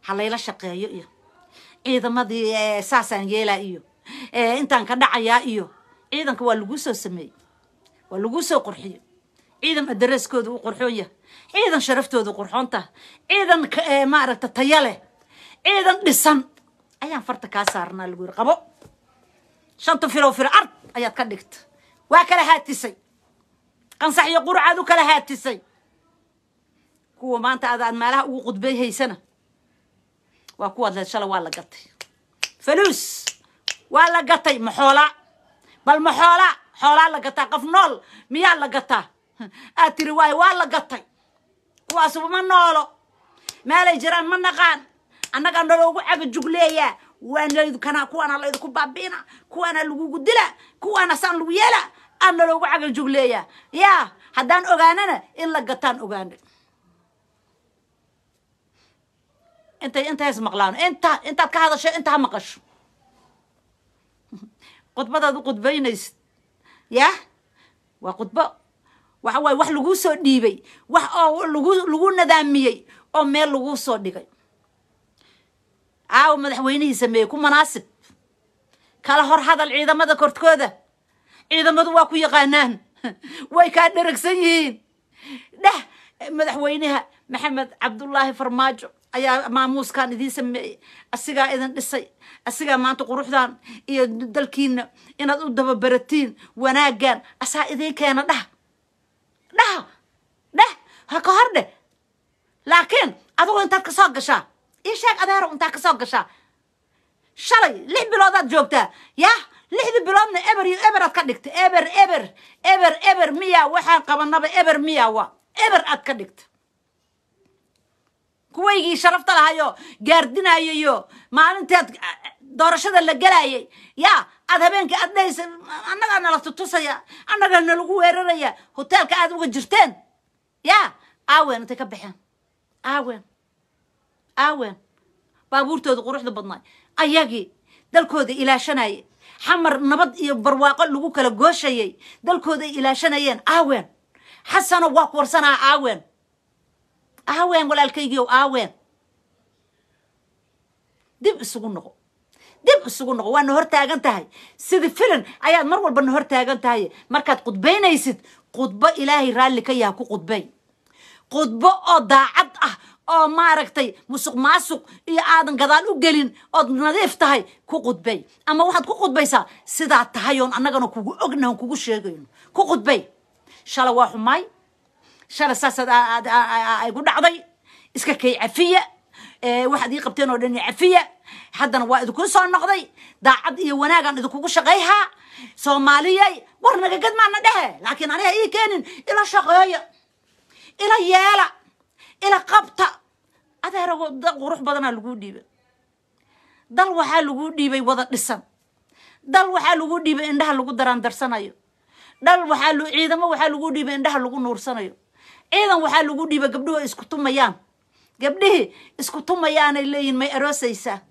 ha layla shaqeeyo iyo ciidamadii eh, saasaan yeelaa iyo eh, intaan ka dhacayaa iyo ciidanka waa lagu soo sameeyey waa lagu soo qurxiyo ciidan adareskooda u qurxoon yahay ciidan sharaftooda qurxoontaha ciidan eh, maaragta taya leh ciidan dhisan ayaan farta kaa saarnaa lagu yiri qabo shanta filow filo ard ayaad ka dhigta waa kala haatisay qansax iyo qurcaad u kala haatisay kuwa maanta adaad aad meelaha ugu qudbay haysana waa kuwaad leed shala waa la gatay faluus waa la gatay ma bal ma xoolaa xoolaa la gataa qof nool miyaa la gataa aad tiri waay waa la gatay kuwaasuba ma noolo meelay jiraan ma naqaan annagaa naloogu cabajugleeyaa waan kana kuwaana laydinku baabi'ina kuwaana lagugu dila kuwaana saan lagu yeela aan naloogu cabajugleeyaa yaa haddaan ogaanana in la gataan ogaana intay intahays maqlaan inta intaad ka hadasho inta ha maqasho khudbadaad u khudbaynaysid yah waa khudbo waxa waaye wax laguu soo dhiibay wax oo lagu lagu nadaamiyey oo meel laguu soo dhigay caawa madaxweynihii sameeyey ku munaasib kala hor hadal ciidamada korkooda ciidamadu waa ku yaqaanaan way kaa dharagsan yihiin dheh madaxweynaha maxamed cabdullaahi farmaajo ayaa maamuuskan idiin sameeyey asigaa idin dhisay asigaa maanta quruxdan iyo dalkiina inaad u dababaratiin wanaaggan asaa idiin keena dhaha dhaha dheh ha ka hor dheh laakiin adugu intaad kasoo gashaa ii sheeg adeero intaad ka soo gashaa shalay lix biloodaad joogtaa yah lixdii biloodna eber iyo eber aad ka dhigta eber eber eber eber miya waxaan qabanaba eber miya wa eber aad ka dhigta kuwaygii sharafta lahayo gaardinayo iyo maalintaad eh, doorashada la gelayay ya aad habeenka aad dhehaysa annagaa nala tutusaya annagaa nalagu weeraraya hoteelka aad uga jirteen ya aawen intay ka baxeen aawen aawen baabuurtooda quruxda badnaay ayagii dalkooda ilaashanayay xamar nabad iyo barwaaqo lagu kala gooshayay dalkooday ilaashanayeen aawen xasano waa kuwarsanaa warsanaa aaween walaalkaygiiow aaween dib isugu noqo dib isugu noqo waa waana taagan tahay sida filan ayaad mar walba na taagan tahay markaad khudbaynaysid khudbo ilaahay raalli ka yaha ku qudbay khudbo oo daacad ah oo maaragtay musuq maasuq iyo aadan gadaal u gelin ood nadiif tahay ku qudbay ama waxaad ku qudbaysaa sidaad tahay oon annagana kugu ognahan kugu sheegayno ku qudbay shala waa xumaay shala saasaad igu dhacday iska kay cafiya eh, waxaad ii qabteen oo dhan cafiya haddana waa idinku soo noqday daacad iyo wanaagaan idinkugu shaqayhaa soomaaliyay war nagagad maana dhehe laakiin aniga ii keenin ila shaqeeya ila yeela ila qabta adeerago dal qurux badanaa laguu dhiibay dal waxaa laguu dhiibay wada dhisan dal waxaa laguu dhiibay indhaha lagu daraan darsanayo dal waxaa ciidamo waxaa laguu dhiibay indhaha lagu nuursanayo ciidan waxaa lagu dhiiba gabdhuhu ay isku tumayaan gabdhihii isku tumayaanay leeyihin may aroosaysaa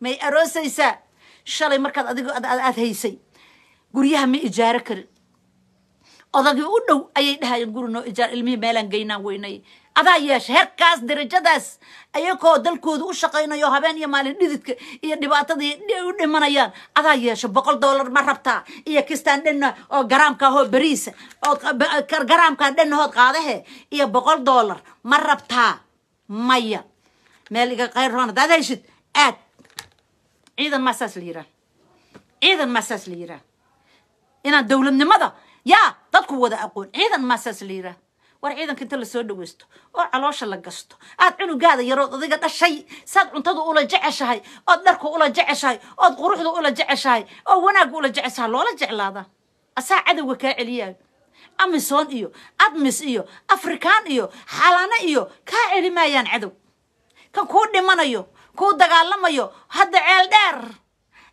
may aroosaysaa shalay markaad adigo aad haysay guryaha ma ijaaro karin odagii u dhow ayay dhahayeen guri noo ijaar ilmihii meelaan geynaan weynay أضايش هركاس درجدس أيكو دلكو دو شقينا يو هبين يمالي ديدك إيا ديباطة دي ديو دي منايان أضايش بقل دولار مرابطة إيا كستان دينا أو غرامكا هو بريس أو كار غرامكا دينا هو تقاده إيا بقل دولار مرابطة مايا ماليقا قيرهان دادايشت أد إيدا مساس ليرا إيدا مساس ليرا إنا دولة نمضة يا تدكو ودا أقول إيدا مساس ليرا war ciidanka inta lasoo dhaweysto oo caloosha la gasto aad cunugaada yarood adiga dhashay saad cuntada ula jeceshahay ood dharka ula jeceshahay ood quruxda ula jeceshahay oo wanaagga ula jeceshahay loola jeclaada asaa cadowga kaa celiyaayo amison iyo admis iyo afrikaan iyo xalano iyo kaa celi maayaan cadow kan kuu dhimanayo kuu dagaalamayo hadda ceel dheer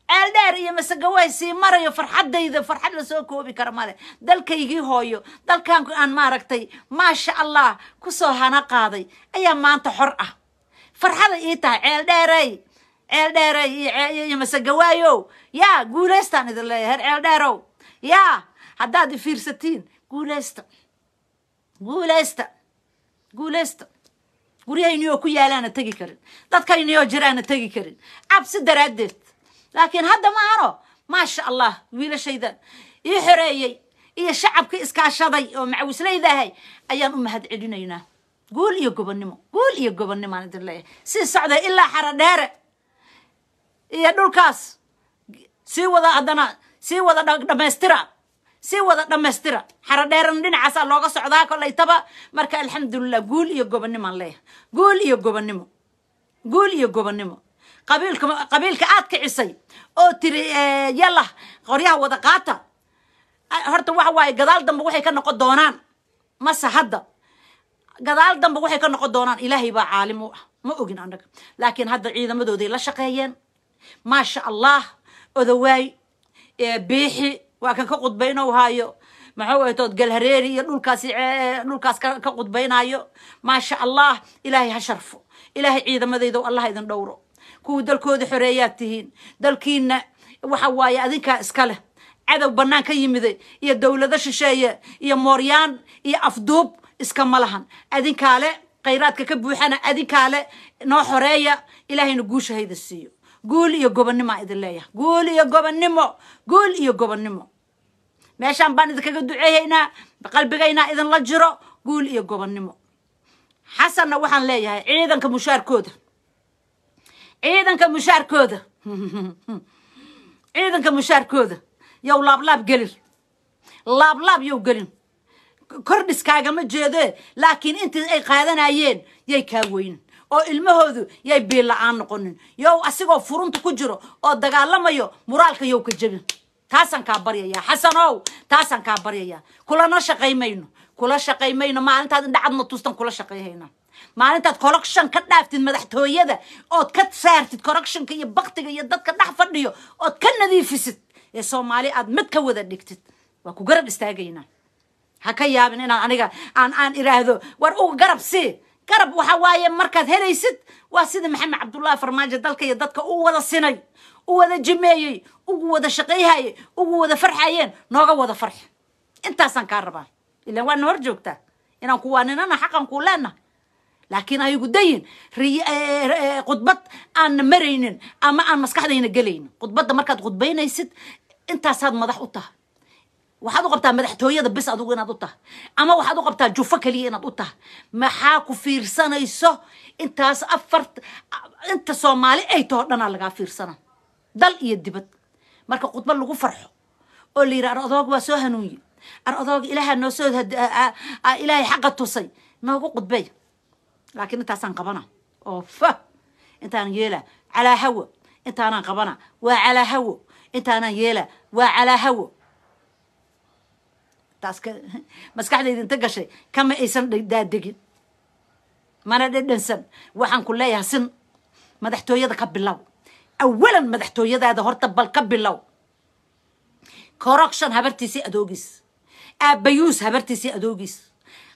eeldheer iyo masegawaay sii marayo farxaddayda farxad lasoo koobi kara male dalkaygii hooyo dalkaanku aan maaragtay maasha allah kusoo hana qaaday ayaa maanta xor ah farxaday ii tahay ceeldheerey ceeldheerey iyo masegawaayow yaa guulaystaan idin leeyahay heer ceeldheerow yaa haddaad i fiirsatiin guulaysta guulaysta guulaysta guryahayniyoo ku yaalaana tegi karin dadkayniyoo jiraana tegi karin cabsi daraaddeed laakiin hadda ma hano maasha allah wiilashaydan ii xoreeyey iyo shacabka iskaashaday oo macawisleydahay ayaan u mahad celinaynaa guul iyo gobonnimo guul iyo gobonnimoaan idin leeyahay sii socday ilaa xara iyo dhulkaas sii wada haddana sii wada dhammaystira sii wada dhammaystira xara dhinacaasaa looga socdaa kollaytaba marka alxamdulilah guul iyo gobonnimaan leeyahay guul iyo gobonnimo guul iyo gobonnimo qabiilka aad kicisay oo tiri eh, yala qoryaha wada qaata horta waxa waaye gadaal dambe waxay ka noqon doonaan mase hadda gadaal dambe waxay ka noqon doonaan ilaahay baa caalim u ah ma ogin annaga laakiin hadda ciidamadooday la shaqeeyeen maasha allah odawaay eh, biixi waa kan ka qudbayno haayo maxuu ahtood galhareeri iyo dhulkaas eh, dhulkaas ka qudbaynaayo maasha allah ilaahay ha sharfo ilaahay ciidamadaydo allah idin dhowro كو دل كود حريات تهين دل كينا وحوايا أذنكا إسكالة عدو بنان كيمذي يا دولة شاية يا موريان يا أفدوب إسكمالهان أذنكا لأ قيرات كبوحانا أذنكا لأ نو حرية إلهي نقوش هيد السيو قول يا قبن نما إذن لأيه قول يا قبن نما قول يا قبن نما ماشان بان إذا كدو عيهينا بقلبينا إذن لجرو قول يا قبن نما حسن نوحان لأيه عيدا كمشاركو ciidanka mushaarkooda ciidanka mushaarkooda yow laablaab gelin laablaab yow gelin kordhis kaagama jeedoe laakiin intii ay qaadanayeen yay kaa weynin oo ilmahoodu yay biil la aan noqonin yow asigoo furunta ku jiro oo dagaalamayo muraalka yow ka jebin taasaan kaa baryayaa xasanow taasaan kaa baryayaa kulana shaqaymayno kula shaqaymayno maalintaad indhacadna tuustan kula shaqayhaynaa maalintaad corruption ka dhaaftid madaxtooyada ood ka saartid corruptionka iyo baktiga iyo dadka dhex fadhiyo ood ka nadiifisid ee soomaali aad mid ka wada dhigtid waa ku garab istaagaynaa ha ka yaabin inaan aniga aan aan idhaahdo war u garab sii garab waxa waaye markaad helaysid waa sida maxamed cabdullaahi farmaajo dalka iyo dadka u wada sinay u wada jimeeyey ugu wada shaqayhayey ugu wada farxayeen nooga wada farxa intaasaan kaa rabaa ilaan waadna hor joogtaa inaan kuwaaninaana xaqan kuu leenahay laakiin ayagu dayin eh, eh, eh, khudbad aanna maraynin ama aan maskaxdayna gelaynin khudbadda markaad khudbaynaysid intaasaad madax u tahay waxaad u qabtaa madaxtooyada bis adugu inaad u tahay ama waxaad u qabtaa jufo keliya inaad u tahay maxaa ku fiirsanayso intaas afar inta soomaali ay taho dhanaa lagaa fiirsana dal iyo dibad marka khudbad lagu farxo oo la yidhi ar waa soo hanuunye ar adooga ilaahaa noo ilaahay xaqa tusay noogu khudbeey laakiin intaasaan qabana oo fa intaan yeela calaa hawo intaanaan qabana waa calaa hawo intaanaan yeela waa calaa hawo taas ka maskaxdayda inta gashay kama aysan daadegin mana dhedhansan waxaan ku leeyahay sin madaxtooyada ka bilow awalan madaxtooyadaada horta bal ka bilow corruction habartiisii adoogiis aabayuus habartiisii adoogiis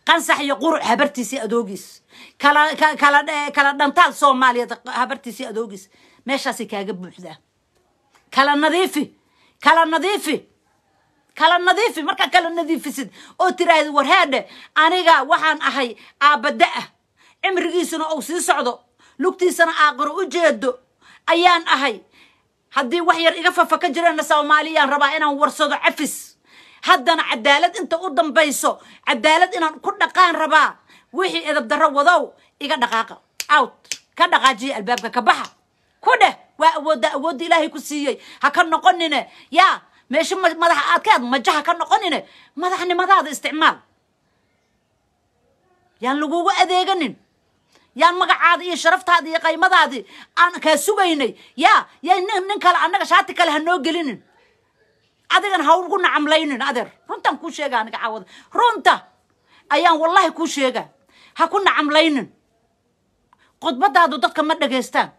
qansax iyo quruc habartiisii adoogiis e, kala dhantaal soomaaliyeed habartiisii adoogiis meeshaasay kaaga buuxdaa kala nadiifi kala nadiifi kala nadiifi markaa kala nadiifisid oo tiraahdi warhaadhe aniga waxaan ahay aabada ah cimrigiisuna uu sii socdo lugtiisana aaqaro u jeedo ayaan ahay haddii wax yar iga fafa ka jireenna soomaaliyaan rabaa inaan warsado cafis haddana cadaalad inta u dambayso cadaalad inaan ku dhaqaan rabaa wixii edabdarro wadow iga dhaqaaqa out ka dhaqaajiya albaabka ka baxa ku dheh waa awoodda awoodda ilaahay ku siiyey ha ka noqonine yaa meesha madax aad ka aad majaha ka noqonine madaxnimadaada isticmaal yaan lagugu adeeganin yaan magacaada iyo sharaftaada iyo qaymadaadii aan kaa sugaynay ya yaa nin kale annaga shaati kale ha noo gelinin adigan ha nacamlaynin adeer runtaan kuu sheega aniga caawada runta ayaan wallahi kuu sheega ha ku nacamlaynin khudbadaadu dadka ma dhegaystaan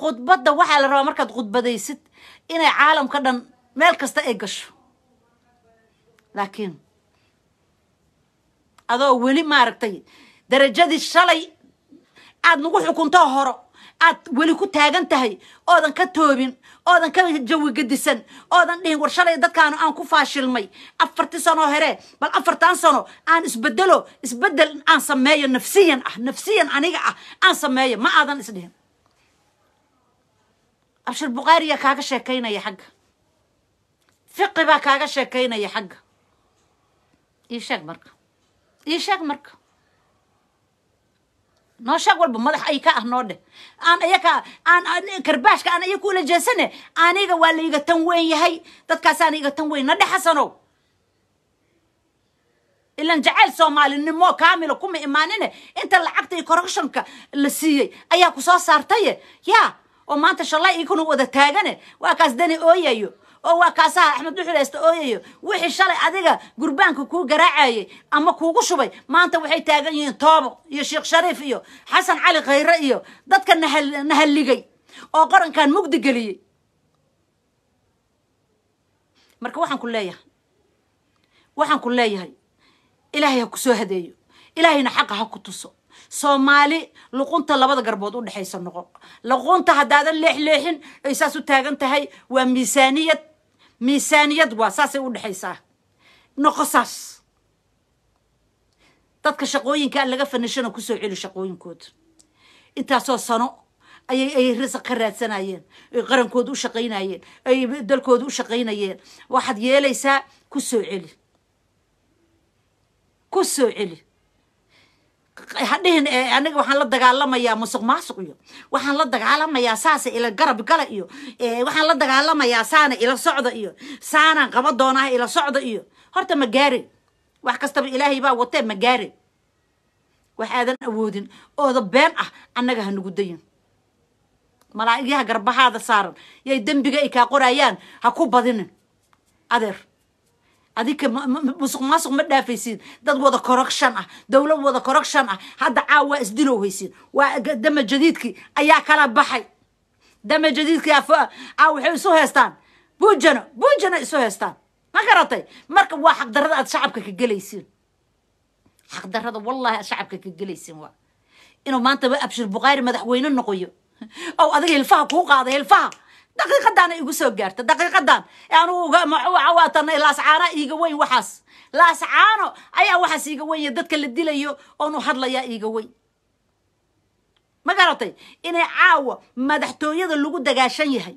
khudbadda waxaa la rabaa markaad khudbadaysid inay caalamka dhan meel kasta ay gasho laakiin adoo weli maaragtay darajadii shalay aada nagu xukuntoo horo aad weli ku taagan tahay oodan ka toobin oodan ka jawi gedisan oodan dhihin war shalay dadkaanu aan ku faashilmay afartii sano here bal afartan sano aan isbedelo isbedel aan sameeyo nafsiyan ah nafsiyan aniga ah aan sameeyo ma aadan isdhihin abshir bukhaariyaa kaaga sheekaynaya xagga fiqi baa kaaga sheekaynaya xagga ii sheeg marka ii sheeg marka nooshaag walba madax ay ka ah noo dheh aan ayakaa aan karbaashka aan aya kuula jeesane aniga waa la iga tan weyn yahay dadkaas iga tan weyn na dhexasanow xasanow ilan jacayl soomaalinimo kaamila kuma imaanine inta lacagta iyo corruptionka la siiyey ayaa kusoo saartaye yaa oo maanta shalay ikuna wada taagane waa kaas dani ooyayo oo waa kaasaha axmed dhuxuleesta ooyayo wixii shalay adiga gurbaanka kuu garaacayay ama kuugu shubay maanta waxay taagan yihiin toobo iyo sheekh shariif iyo xasan cali khayre iyo dadka naha nahalligay oo qorankan mugdi geliyey marka waxaan ku leeyahay waxaan ku leeyahay ilaahay ha ku soo hadeeyo ilaahayna xaqa ha ku tuso soomaali luqunta labada garbood u dhexaysa noqo luqunta haddaadan leexleexin ay saas u taagan tahay waa miisaaniyad ميسانيه وا ساسي ودخيسا نقصص دادك شقوين كان لغا فنشن كسو عيلو شقوين كود انت سو صنو اي اي رزق كرات راتسنايين قرن كود وشقيناين اي دل كود وشقيناين واحد ييليسا كسو عيلي كسو عيلي hadhihin eh, aniga waxaan la dagaalamayaa musuq maasuq iyo waxaan la dagaalamayaa saasa ila garab gala iyo eh, waxaan la dagaalamayaa saana ila socda iyo saanaan qaba doonaa ila socda iyo horta ma gaari wax kastaba ilaahay baa watee ma gaari wax aadan awoodin ooda been ah annaga ha nagu dayin malaa'igyaha garbahaada saaran yay dembiga ay kaa qorayaan ha ku badinin adeer هذيك مسوق مسوق مدافيسين ضد وضع كوركشن اه دولة وضع كوركشن اه هذا عاوا اسدلو هيسين ودم جديدك ايا كلا بحي دم جديدك يا فا عاوا حيسو هيستان بوجنا بوجنا يسو هيستان ما كرتي مركب واحد در هذا شعبك كجليسين حق در هذا والله شعبك كجليسين وا انه ما انت ابشر بغير مدح وين النقيه او هذيك الفا كو قاضي الفا daqiiqadaana igu soo gaarta daqiiqadan anugawaatana laascaana iiga weyn waxaas laascaano ayaa waxaas iiga wenya dadka la dilayo oonu hadlayaa iiga weyn ma garatay inay caawa madaxtooyada lagu dagaashan yahay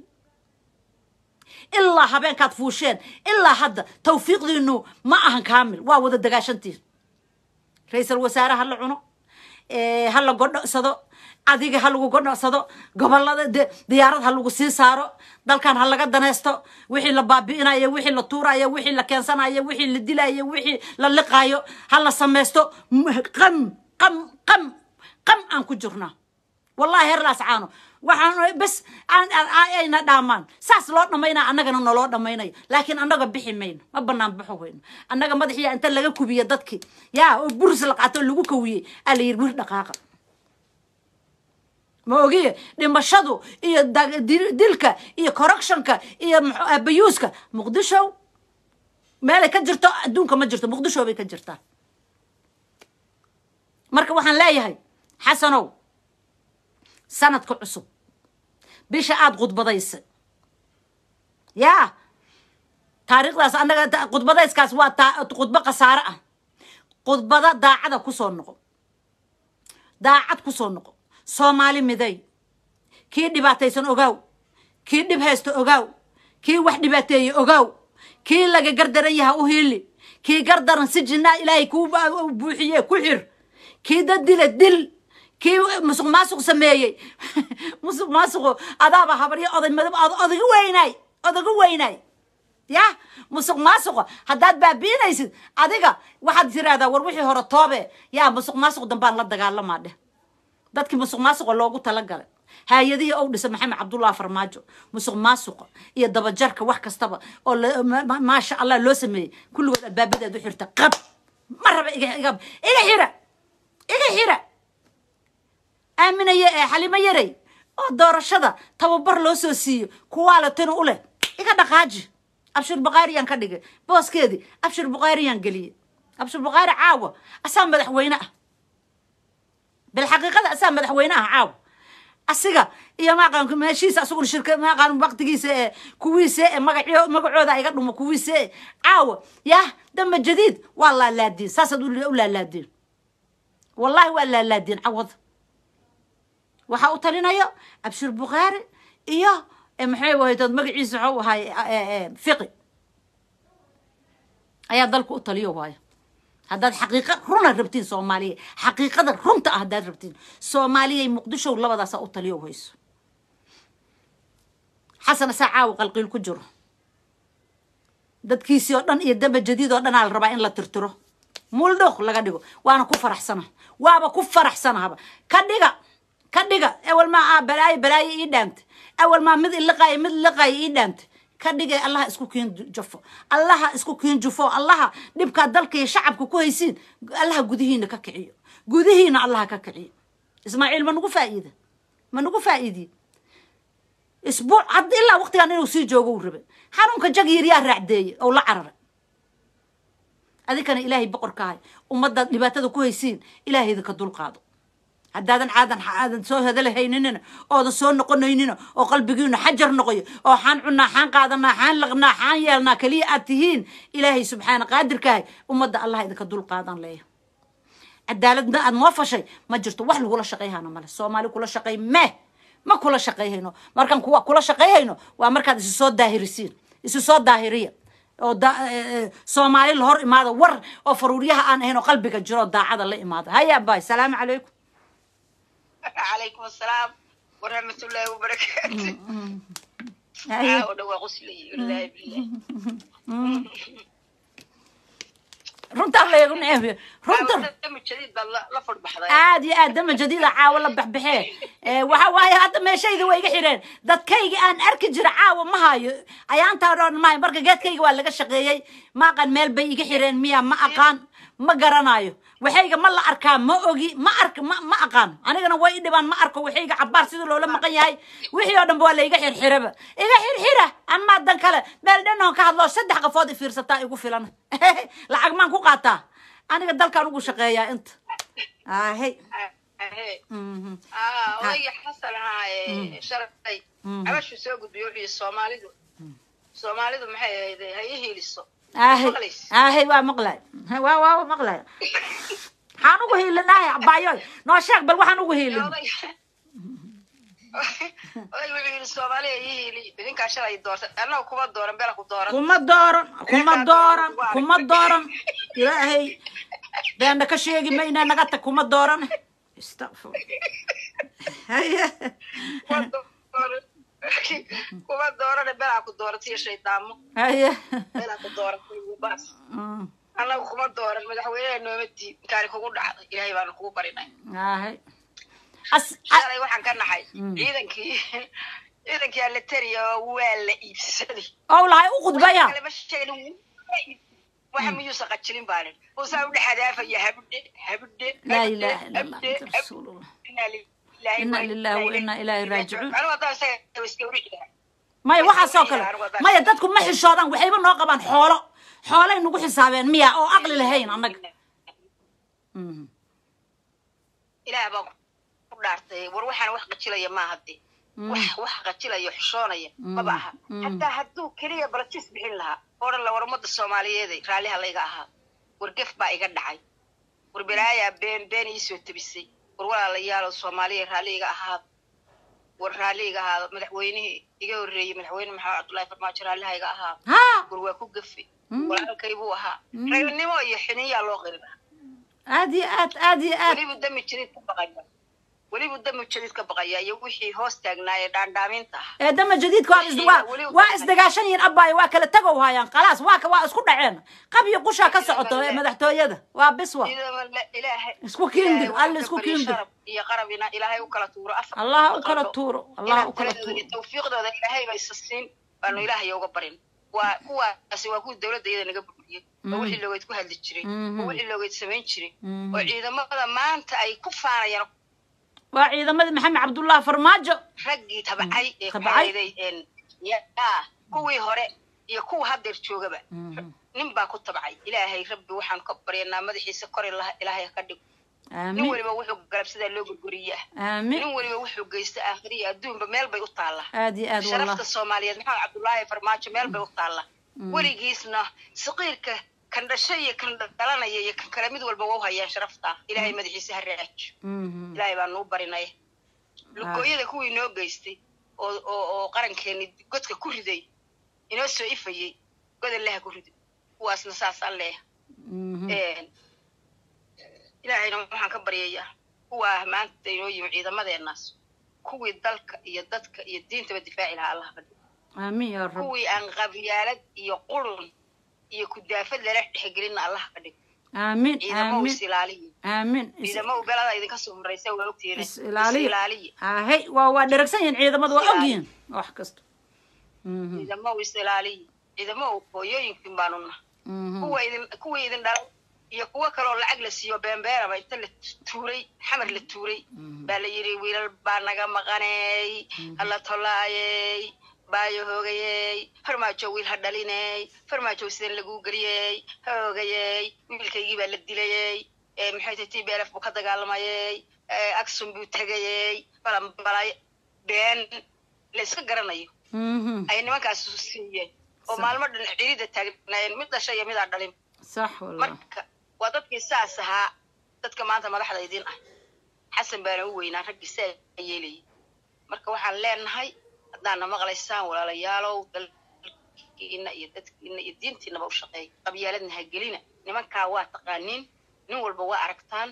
ilaa habeenkaad fuusheen ilaa hadda tawfiiqdiinu ma ahan kaamil waa wada dagaashantiin ra-iisal wasaare ha la cuno ha la godhosado adiga ha lagu ganacsado gobolada diyaarad ha lagu sii saaro dalkan ha laga danaysto wixii la baabi'inayo wixii la tuurayo wixii la keensanayo wixii la dilayo wixii la liqaayo ha la samaysto qam qam qam qam aan ku jirna wallahi herlaascaano waxaan bes ayna dhaamaan saas loo dhamayna annagana naloo dhamaynayo laakiin annaga bixi mayno ma banaan baxo weyno annaga madaxiya inta laga kubiyo dadkii yaa oo buris laqaato oo lagu kawiyey aa la yidhi wir dhaqaaqa ma ogi dhimashadu iyo dilka iyo corruptionka iyo abayuuska muqdisho meelay ka jirto adduunka ma jirto muqdisho bay ka jirtaa marka waxaan leeyahay xasanow sanadka cusub bisha aada khudbadaysa yaa taariikhdaas annaga khudbadayskaas waa ta khudbo khasaare ah khudbada daacada kusoo noqo daacad kusoo noqo soomaali miday kii dhibaataysan ogaaw kii dhib haysto ogaaw kii wax dhibaateeyey ogaaw kii laga gardaran yaha u hiili kii gar daran si jinnaa ilaahay ku buuxiye ku xir kii dad dila dil kii musuq maasuq sameeyey musuq maasuqo adaaba habaryo oday madab odaga weynaay odaga weynaay ya musuq maasuqo haddaad baabi'inaysid adiga waxaad tiraahdaa war wixii hore toobe yaa musuq maasuq dambaan la dagaalamaa dheh دات كي مسوق ماسوق اللوغو تلقل هاي يدي أو دي سمحي عبد الله فرماجو مسوق ماسوق إيا دابا جارك وحكا استبا أو ما شاء الله لو سمي كل ودا الباب بدا دو حيرتا قب مرة بقى قب إلي حيرة إلي حيرة آمنة يا حليمة يا ري أو دور الشدة تابا بر لو سوسي كوالا تنو أولي إيكا دقاجي أبشر بغيريان كدقي بوس كيدي أبشر بغيريان قليل أبشر بغيري عاوة أسام بدح وينه bal xaqiiqada asaa madaxweyneaha caaw asiga iyo maaqaan meeshiisa asaguna shirka maaqaan waktigiisa ee kuwiise ee magac magacooda iga dhumo kuwiise e caawa yah damba jadiid waa laalaadiin saasaad u laalaadiin wallahi waa laalaadiin cawad waxaa u talinayo abshir bukhaari iyo maxay wahaytood magaciisa waxau ahaay fiqi ayaa dalku u taliyo waayo haddaad xaqiiqa runa rabtiin soomaaliya xaqiiqada runta ah haddaad rabtiin soomaaliyay muqdishow labadaasa u taliyo hayso xasan asaa caawa qalqiil ku jiro dadkiisii oo dhan iyo damba jadiid oo dhan aa la rabaa in la tirtiro muldhoq laga dhigo waana ku faraxsana waaba ku faraxsanahaba ka dhiga ka dhiga awal maa a ah, balaayo balaayo ii dhaanta awal mid iliqaayo mid iliqaayo ii dhaanta كدغي الله اسكو كين الله اسكو كين جفو الله دبكا دلكي شعبك كو الله غدهينا ككعيو غدهينا الله ككعيو اسماعيل ما نغو فائده ما نغو فائدي اسبوع عد الا وقتي انا انو سي جوغو ربي حرمك جق يريا رعدي او لا عرر هذيك انا الهي بقركاي امدا دباتده كو هيسين الهي دك دول قادو هذا عادن هذا سو هذا الهينين او ذا سو نقنينين او قلبينا حجر نقي او حان عنا حان قادنا حان لغنا حان يالنا كلي اتهين الهي سبحان قادر كاي ومد الله اذا كدول قادن ليه عدالت ما ان شيء ما جرت وحل ولا شقي هانا مال سو مالي كل شقي ما ما كل شقي هينو مركان كو كل شقي هينو وامرك هذا سو داهرسين اسو سو داهريه او دا آه، آه، سو مالي الهر اماده ور او فروريها ان هينو قلبك جرو داعده لا اماده هيا باي سلام عليكم calaykum asalaam waraxmatullaahi wabarakaatu aad iyo aad dama jadiida caawo la baxbaxee waxa hadda meeshayda way iga xireen dadkayga aan arki jira caawo ah, ma hayo ayaantaadhoon mahayo marka geedkayga waa laga shaqeeyey maaqan meel bay iga xireen miya ma aqaan ma garanayo waxayga ma la arkaa ma ogi ma ark ma ma aqaano anigana way idhibaan ma arko waxayga cabaar sidii loola maqan yahay wixii oo dhanba waa la xirxiraba iga xirxira ama dan kale meel dhanoon ka hadloo saddex qafood i fiirsataa igu filana lacag maan ku qaataa aniga dalkaan ugu shaqeeyaa inta ahe ah, mhm. ah, waya xasan haaye mm. shalay mm. cabashu soo gudbiyo wuxuu yihi soomaalidu mm. soomaalidu maxay ahayd ha i hiliso ahy waa maqlay wa wa maqlay waxaan ugu hiilinahay abayo noo sheeg bal waxaan ugu hiilin kuma dooran kuma dooran kuma dooran ilaahay beena ka sheegi mayna naga tag kuma dooran astafur kuwa doorane belaa ku dooratay iyo shaydaamo belaa ku dooratay iyo baas annaga kuma dooran madaxweyneha noomadi inkaani kugu dhacday ilaahay baanu kugu barinay shalay waxaan ka naxay ciidankii ciidankii aletariya waa la iibsaday ow lahay u qudbaya waxa miyuusa qajilin baanin uusaa udhex hadaafaya habidhe habidhe habidhe habidhe ina lilah waina ilaahi raajicuun maya waxaasoo kale maya dadku ma xishoodaan waxayba noo qabaan xoolo xoolay nagu xisaabeen miya oo aqli lahayn annaga ilaah baa ku dhaartay war waxaana wax qajilaya maahade wax wax qajilayo xushoonaya maba aha hataa hadduu keliya balajis bixin lahaa oo la war ummadda soomaaliyeede raalliha layga ahaa war gef baa iga dhacay war balaayaa been been iisoo tabisay war walaalayaalo soomaaliya raalliiga ahaa war raalliga ahaa madaxweynihii iga horreeyey madaxweyne maxamed cabdullaahi farmaajo raallihayga ahaa war waa ku gafe hmm. walaalkaybuu ahaa hmm. reernimo iyo xiniyaa loo qirina aad iyo aad aad iyo aad welibu dami jirid ku baqaya welibu dama jadiid ka baqaya iyo wixii hoos taagnaa ee eh, dhaandhaaminta ee eh, dama jadiidka waa isdagaashanayin abbaaye waa kala tagow hayaan khalaas waaka waa isku dhaceen qabyo qushaa ka socoto madaxtooyada waa biswa isku kiindir alla isku kiindir iyo qarabina ilaahay u kala tuuro afar allah u kala tuuro allah u kala tuuro tawfiiqdooda ilaahay bay isasiin baanu ilaahay uga barin waa kuwaasi waa kuwii dowladda iyada naga buriyey oo wixii loogeyd ku hadli jiray oo wixii loogeyd samayn jiray oo ciidamada maanta ay ku faanayaan waa ciidamadii maxamed cabdullahi farmaajo raggii tabacay mm. ee kuhayday yaa kuwii hore iyo kuwa haddeer joogaba mm-hmm. nin baa ku tabcay ilaahay rabbi waxaan ka baryanaa madaxiisa kor ilaahay ka dhig nin weliba wuxuu galab loo gorgoriyaa nin weliba wuxuu geysta aakhiriya adduunba meel bay u taallaa sharafta soomaaliyeed maxamed cabdullaahi farmaajo meel bay u taallaa mm. weligiisna saqiirka kan dhasha iyo kan dhalanaya iyo kan kale mid walba wau hayaan sharaftaa ilaahay mm. madaxiisa ha raaj mm-hmm. ilaahay baa nuu barinay lugooyada ah. kuwii inoo geystay oo oo qarankeeni godka ku riday inoo soo ifayey god allaha ku riday kuwaasna saas alleeh mm-hmm. ilaahayna waxaan ka baryayaa kuwaa maanta inoo yimi ciidamadeennaas kuwii dalka iyo dadka iyo diintaba difaaci lahaa allah badi kuwii aan qabyaalad iyo qurun iyo kudaafad lala dhexgelina allah ka dhig aamin aamin ahay waa waa yihin ciidamadu waa ogyihin wax kasta mhm. ciidamo is ciidamo hooyooyinkin baanu nah mhm. kuwa idin kuwa idin dhalay iyo kuwo kaloo lacag la siiyo beenbeenaba inta la tuuray xamar la tuuray mhm. baa la yidhi wiilal baa naga maqaneey hala tolaayey baayo hoogayey farmaajo wiil ha dhaliney farmaajo sidan laguu geliyey hoogayey wiilkaygii baa la dilayey maxay tay t b lf buu ka dagaalamayey axon buu tegayey balanbalay been la iska garanayo ay nimankaas siiyeen oo maalmo dhan xiriirda taagnaayeen mid dhasha iyo midaa dhalin marka waa dadkii saas ahaa dadka maanta madaxda idin ah xasan baana u weynaa raggii saa a yeelayay marka waxaan leenahay haddaadna maqlaysaan walaalayaalow dalkiina iyo dadkiina iyo diintiinaba u shaqeeya qabyaaladna gelina nimankaa waa taqaaniin nin walba waa aragtaan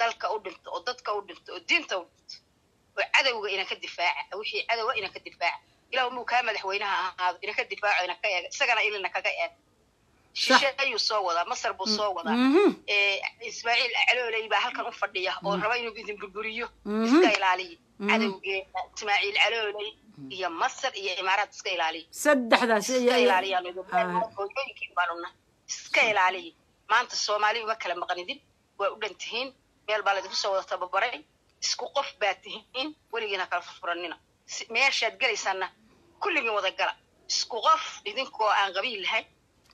dalka u dhinto oo dadka u dhinto oo diinta u dhinto oo cadowga ina ka difaaca wixii cadowa ina ka difaaca ilah muu kaa madaxweynaha ahaado ina ka difaaco ina ka eega isagana ilina kaga eeg shishe ayuu soo wadaa masar buu soo wadaa mm-hmm. ismaaciil calooley baa halkan u fadhiya oo mm-hmm. raba inuu idin burburiyo mm-hmm. iska ilaaliya cadowgeena ismaaciil calooley iyo masar iyo imaaraad iska ilaaliy saddexdaas baanuna iska ilaaliya maanta soomaaliya ma kala maqnidin waa u dhan tihiin meel baa laydinku soo wada tababaray isku qof baa tihiin weligiina kala furfurannina meeshaad gelaysaanna kulligiin wada gala isku qof idinkoo aan qabiil lahayn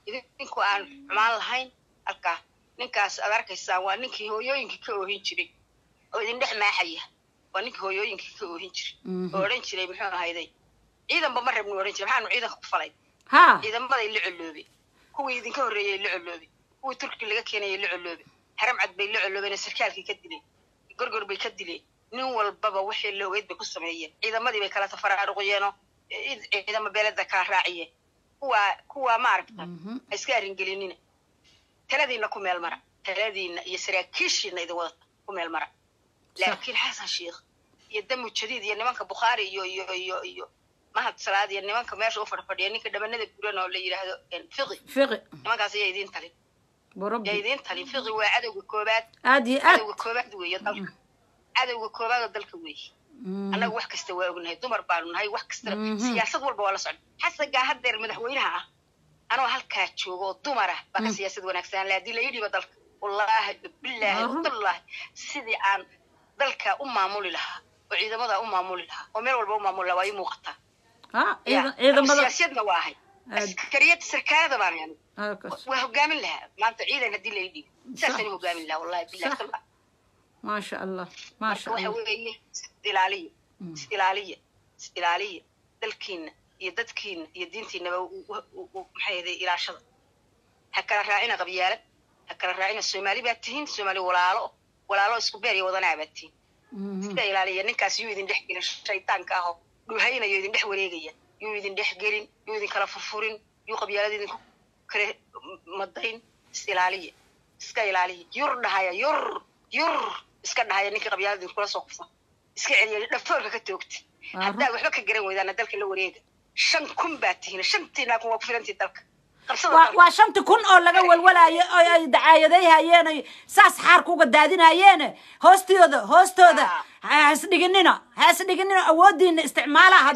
idinkoo aan xumaan lahayn halkaa ninkaas aad arkaysaan waa ninkii hooyooyinkii oh, ka oohin jiray oo idin dhex maaxaya waa ninkii hooyooyinkii ka oohin jiray oo mhm. odhan jiray muxuu ahayday ciidanba ma rabnu ohan jiray maxaanu ciidanka ku falay ciidamaday la coloobe kuwii idinka horreeyay la coloobe kuwii turki laga keenayay la coloobe haram cad bay la coloobeen sarkaalkii ka dileen gorgor bay ka dileen nin walbaba waxay la loogeyd bay ku sameeyeen ciidamadii bay kala tafaraaruqiyeenoo ciidama beelada kaa raaciyeen kuwaa kuwaa maaragta ha mhm. iska arringelinina taladiina ku meel mara taladiinna iyo saraakiishiina idin wadata ku meel mara laakiin xasan sheekh iyo damu jadiid iyo nimanka bukhaari iyo iyo iyo iyo mahad salaad iyo nimanka meesha u fadhfadhiya ninka dhabanada guran oo la yidhaahdo fiqi fiqi nimankaas ayaa idiin talin yaa idiin talin fiqi waa cadowga koobaad aad iyo aad cadowga koobaad weeye dalka cadowga koobaad oo dalka weeye annaga wax kasta waa ognahay dumar baanu nahay wax kasta siyaasad walba waa la socda xasankaa haddeer madaxweynaha ah anoo halkaa joogo oo dumar ah baa ka siyaasad wanaagsanaan hadii la dalka wallaahi bilaahi wadallahi sidii aan dalka u maamuli lahaa oo ciidamada u maamuli lahaa oo meel walba u maamuli lahaa waa ii muuqataa ah, siyaasiyadna waa ahay askariyad sarkaalada baan yani ah, waa hogaamin lahaa maanta ciidan haddii lai dhiibo saasaan hogaamin lahaa wallahi bilahi maasha allah maasha waxa weeye isilaaliya mm. isilaaliya isilaaliya dalkiina iyo dadkiina iyo diintiinaba maxaa yahday ilaashada ha kala raacina qabyaalad ha kala raacina soomaali baad tihiin soomaali walaalo walaaloo isku beer iyo wadanaabati mm-hmm. sida ilaaliya ninkaas yuu idin dhex gelin shaytaanka aho dhulhaynayo idin dhex wareegaya yuu idin dhex gelin yuu idin kala furfurin yuu qabyaalada idinku kala madayn is iska ilaaliya yur dhahaya yur yur iska dhahaya ninkii qabyaalada kula soo qufsan iska celiya dhafoorka ka toogta haddaa waxba ka garan weydaana dalka la wareega shan kun baa tihiin shantiinaa kun waa ku filantii dalka waa shanti kun oo laga walwalaayo ay dacaayaday hayeen oy saas xaarka uga daadinayeen hoostooda hoostooda haisdhiginina haisdhiginina awoodiina isticmaala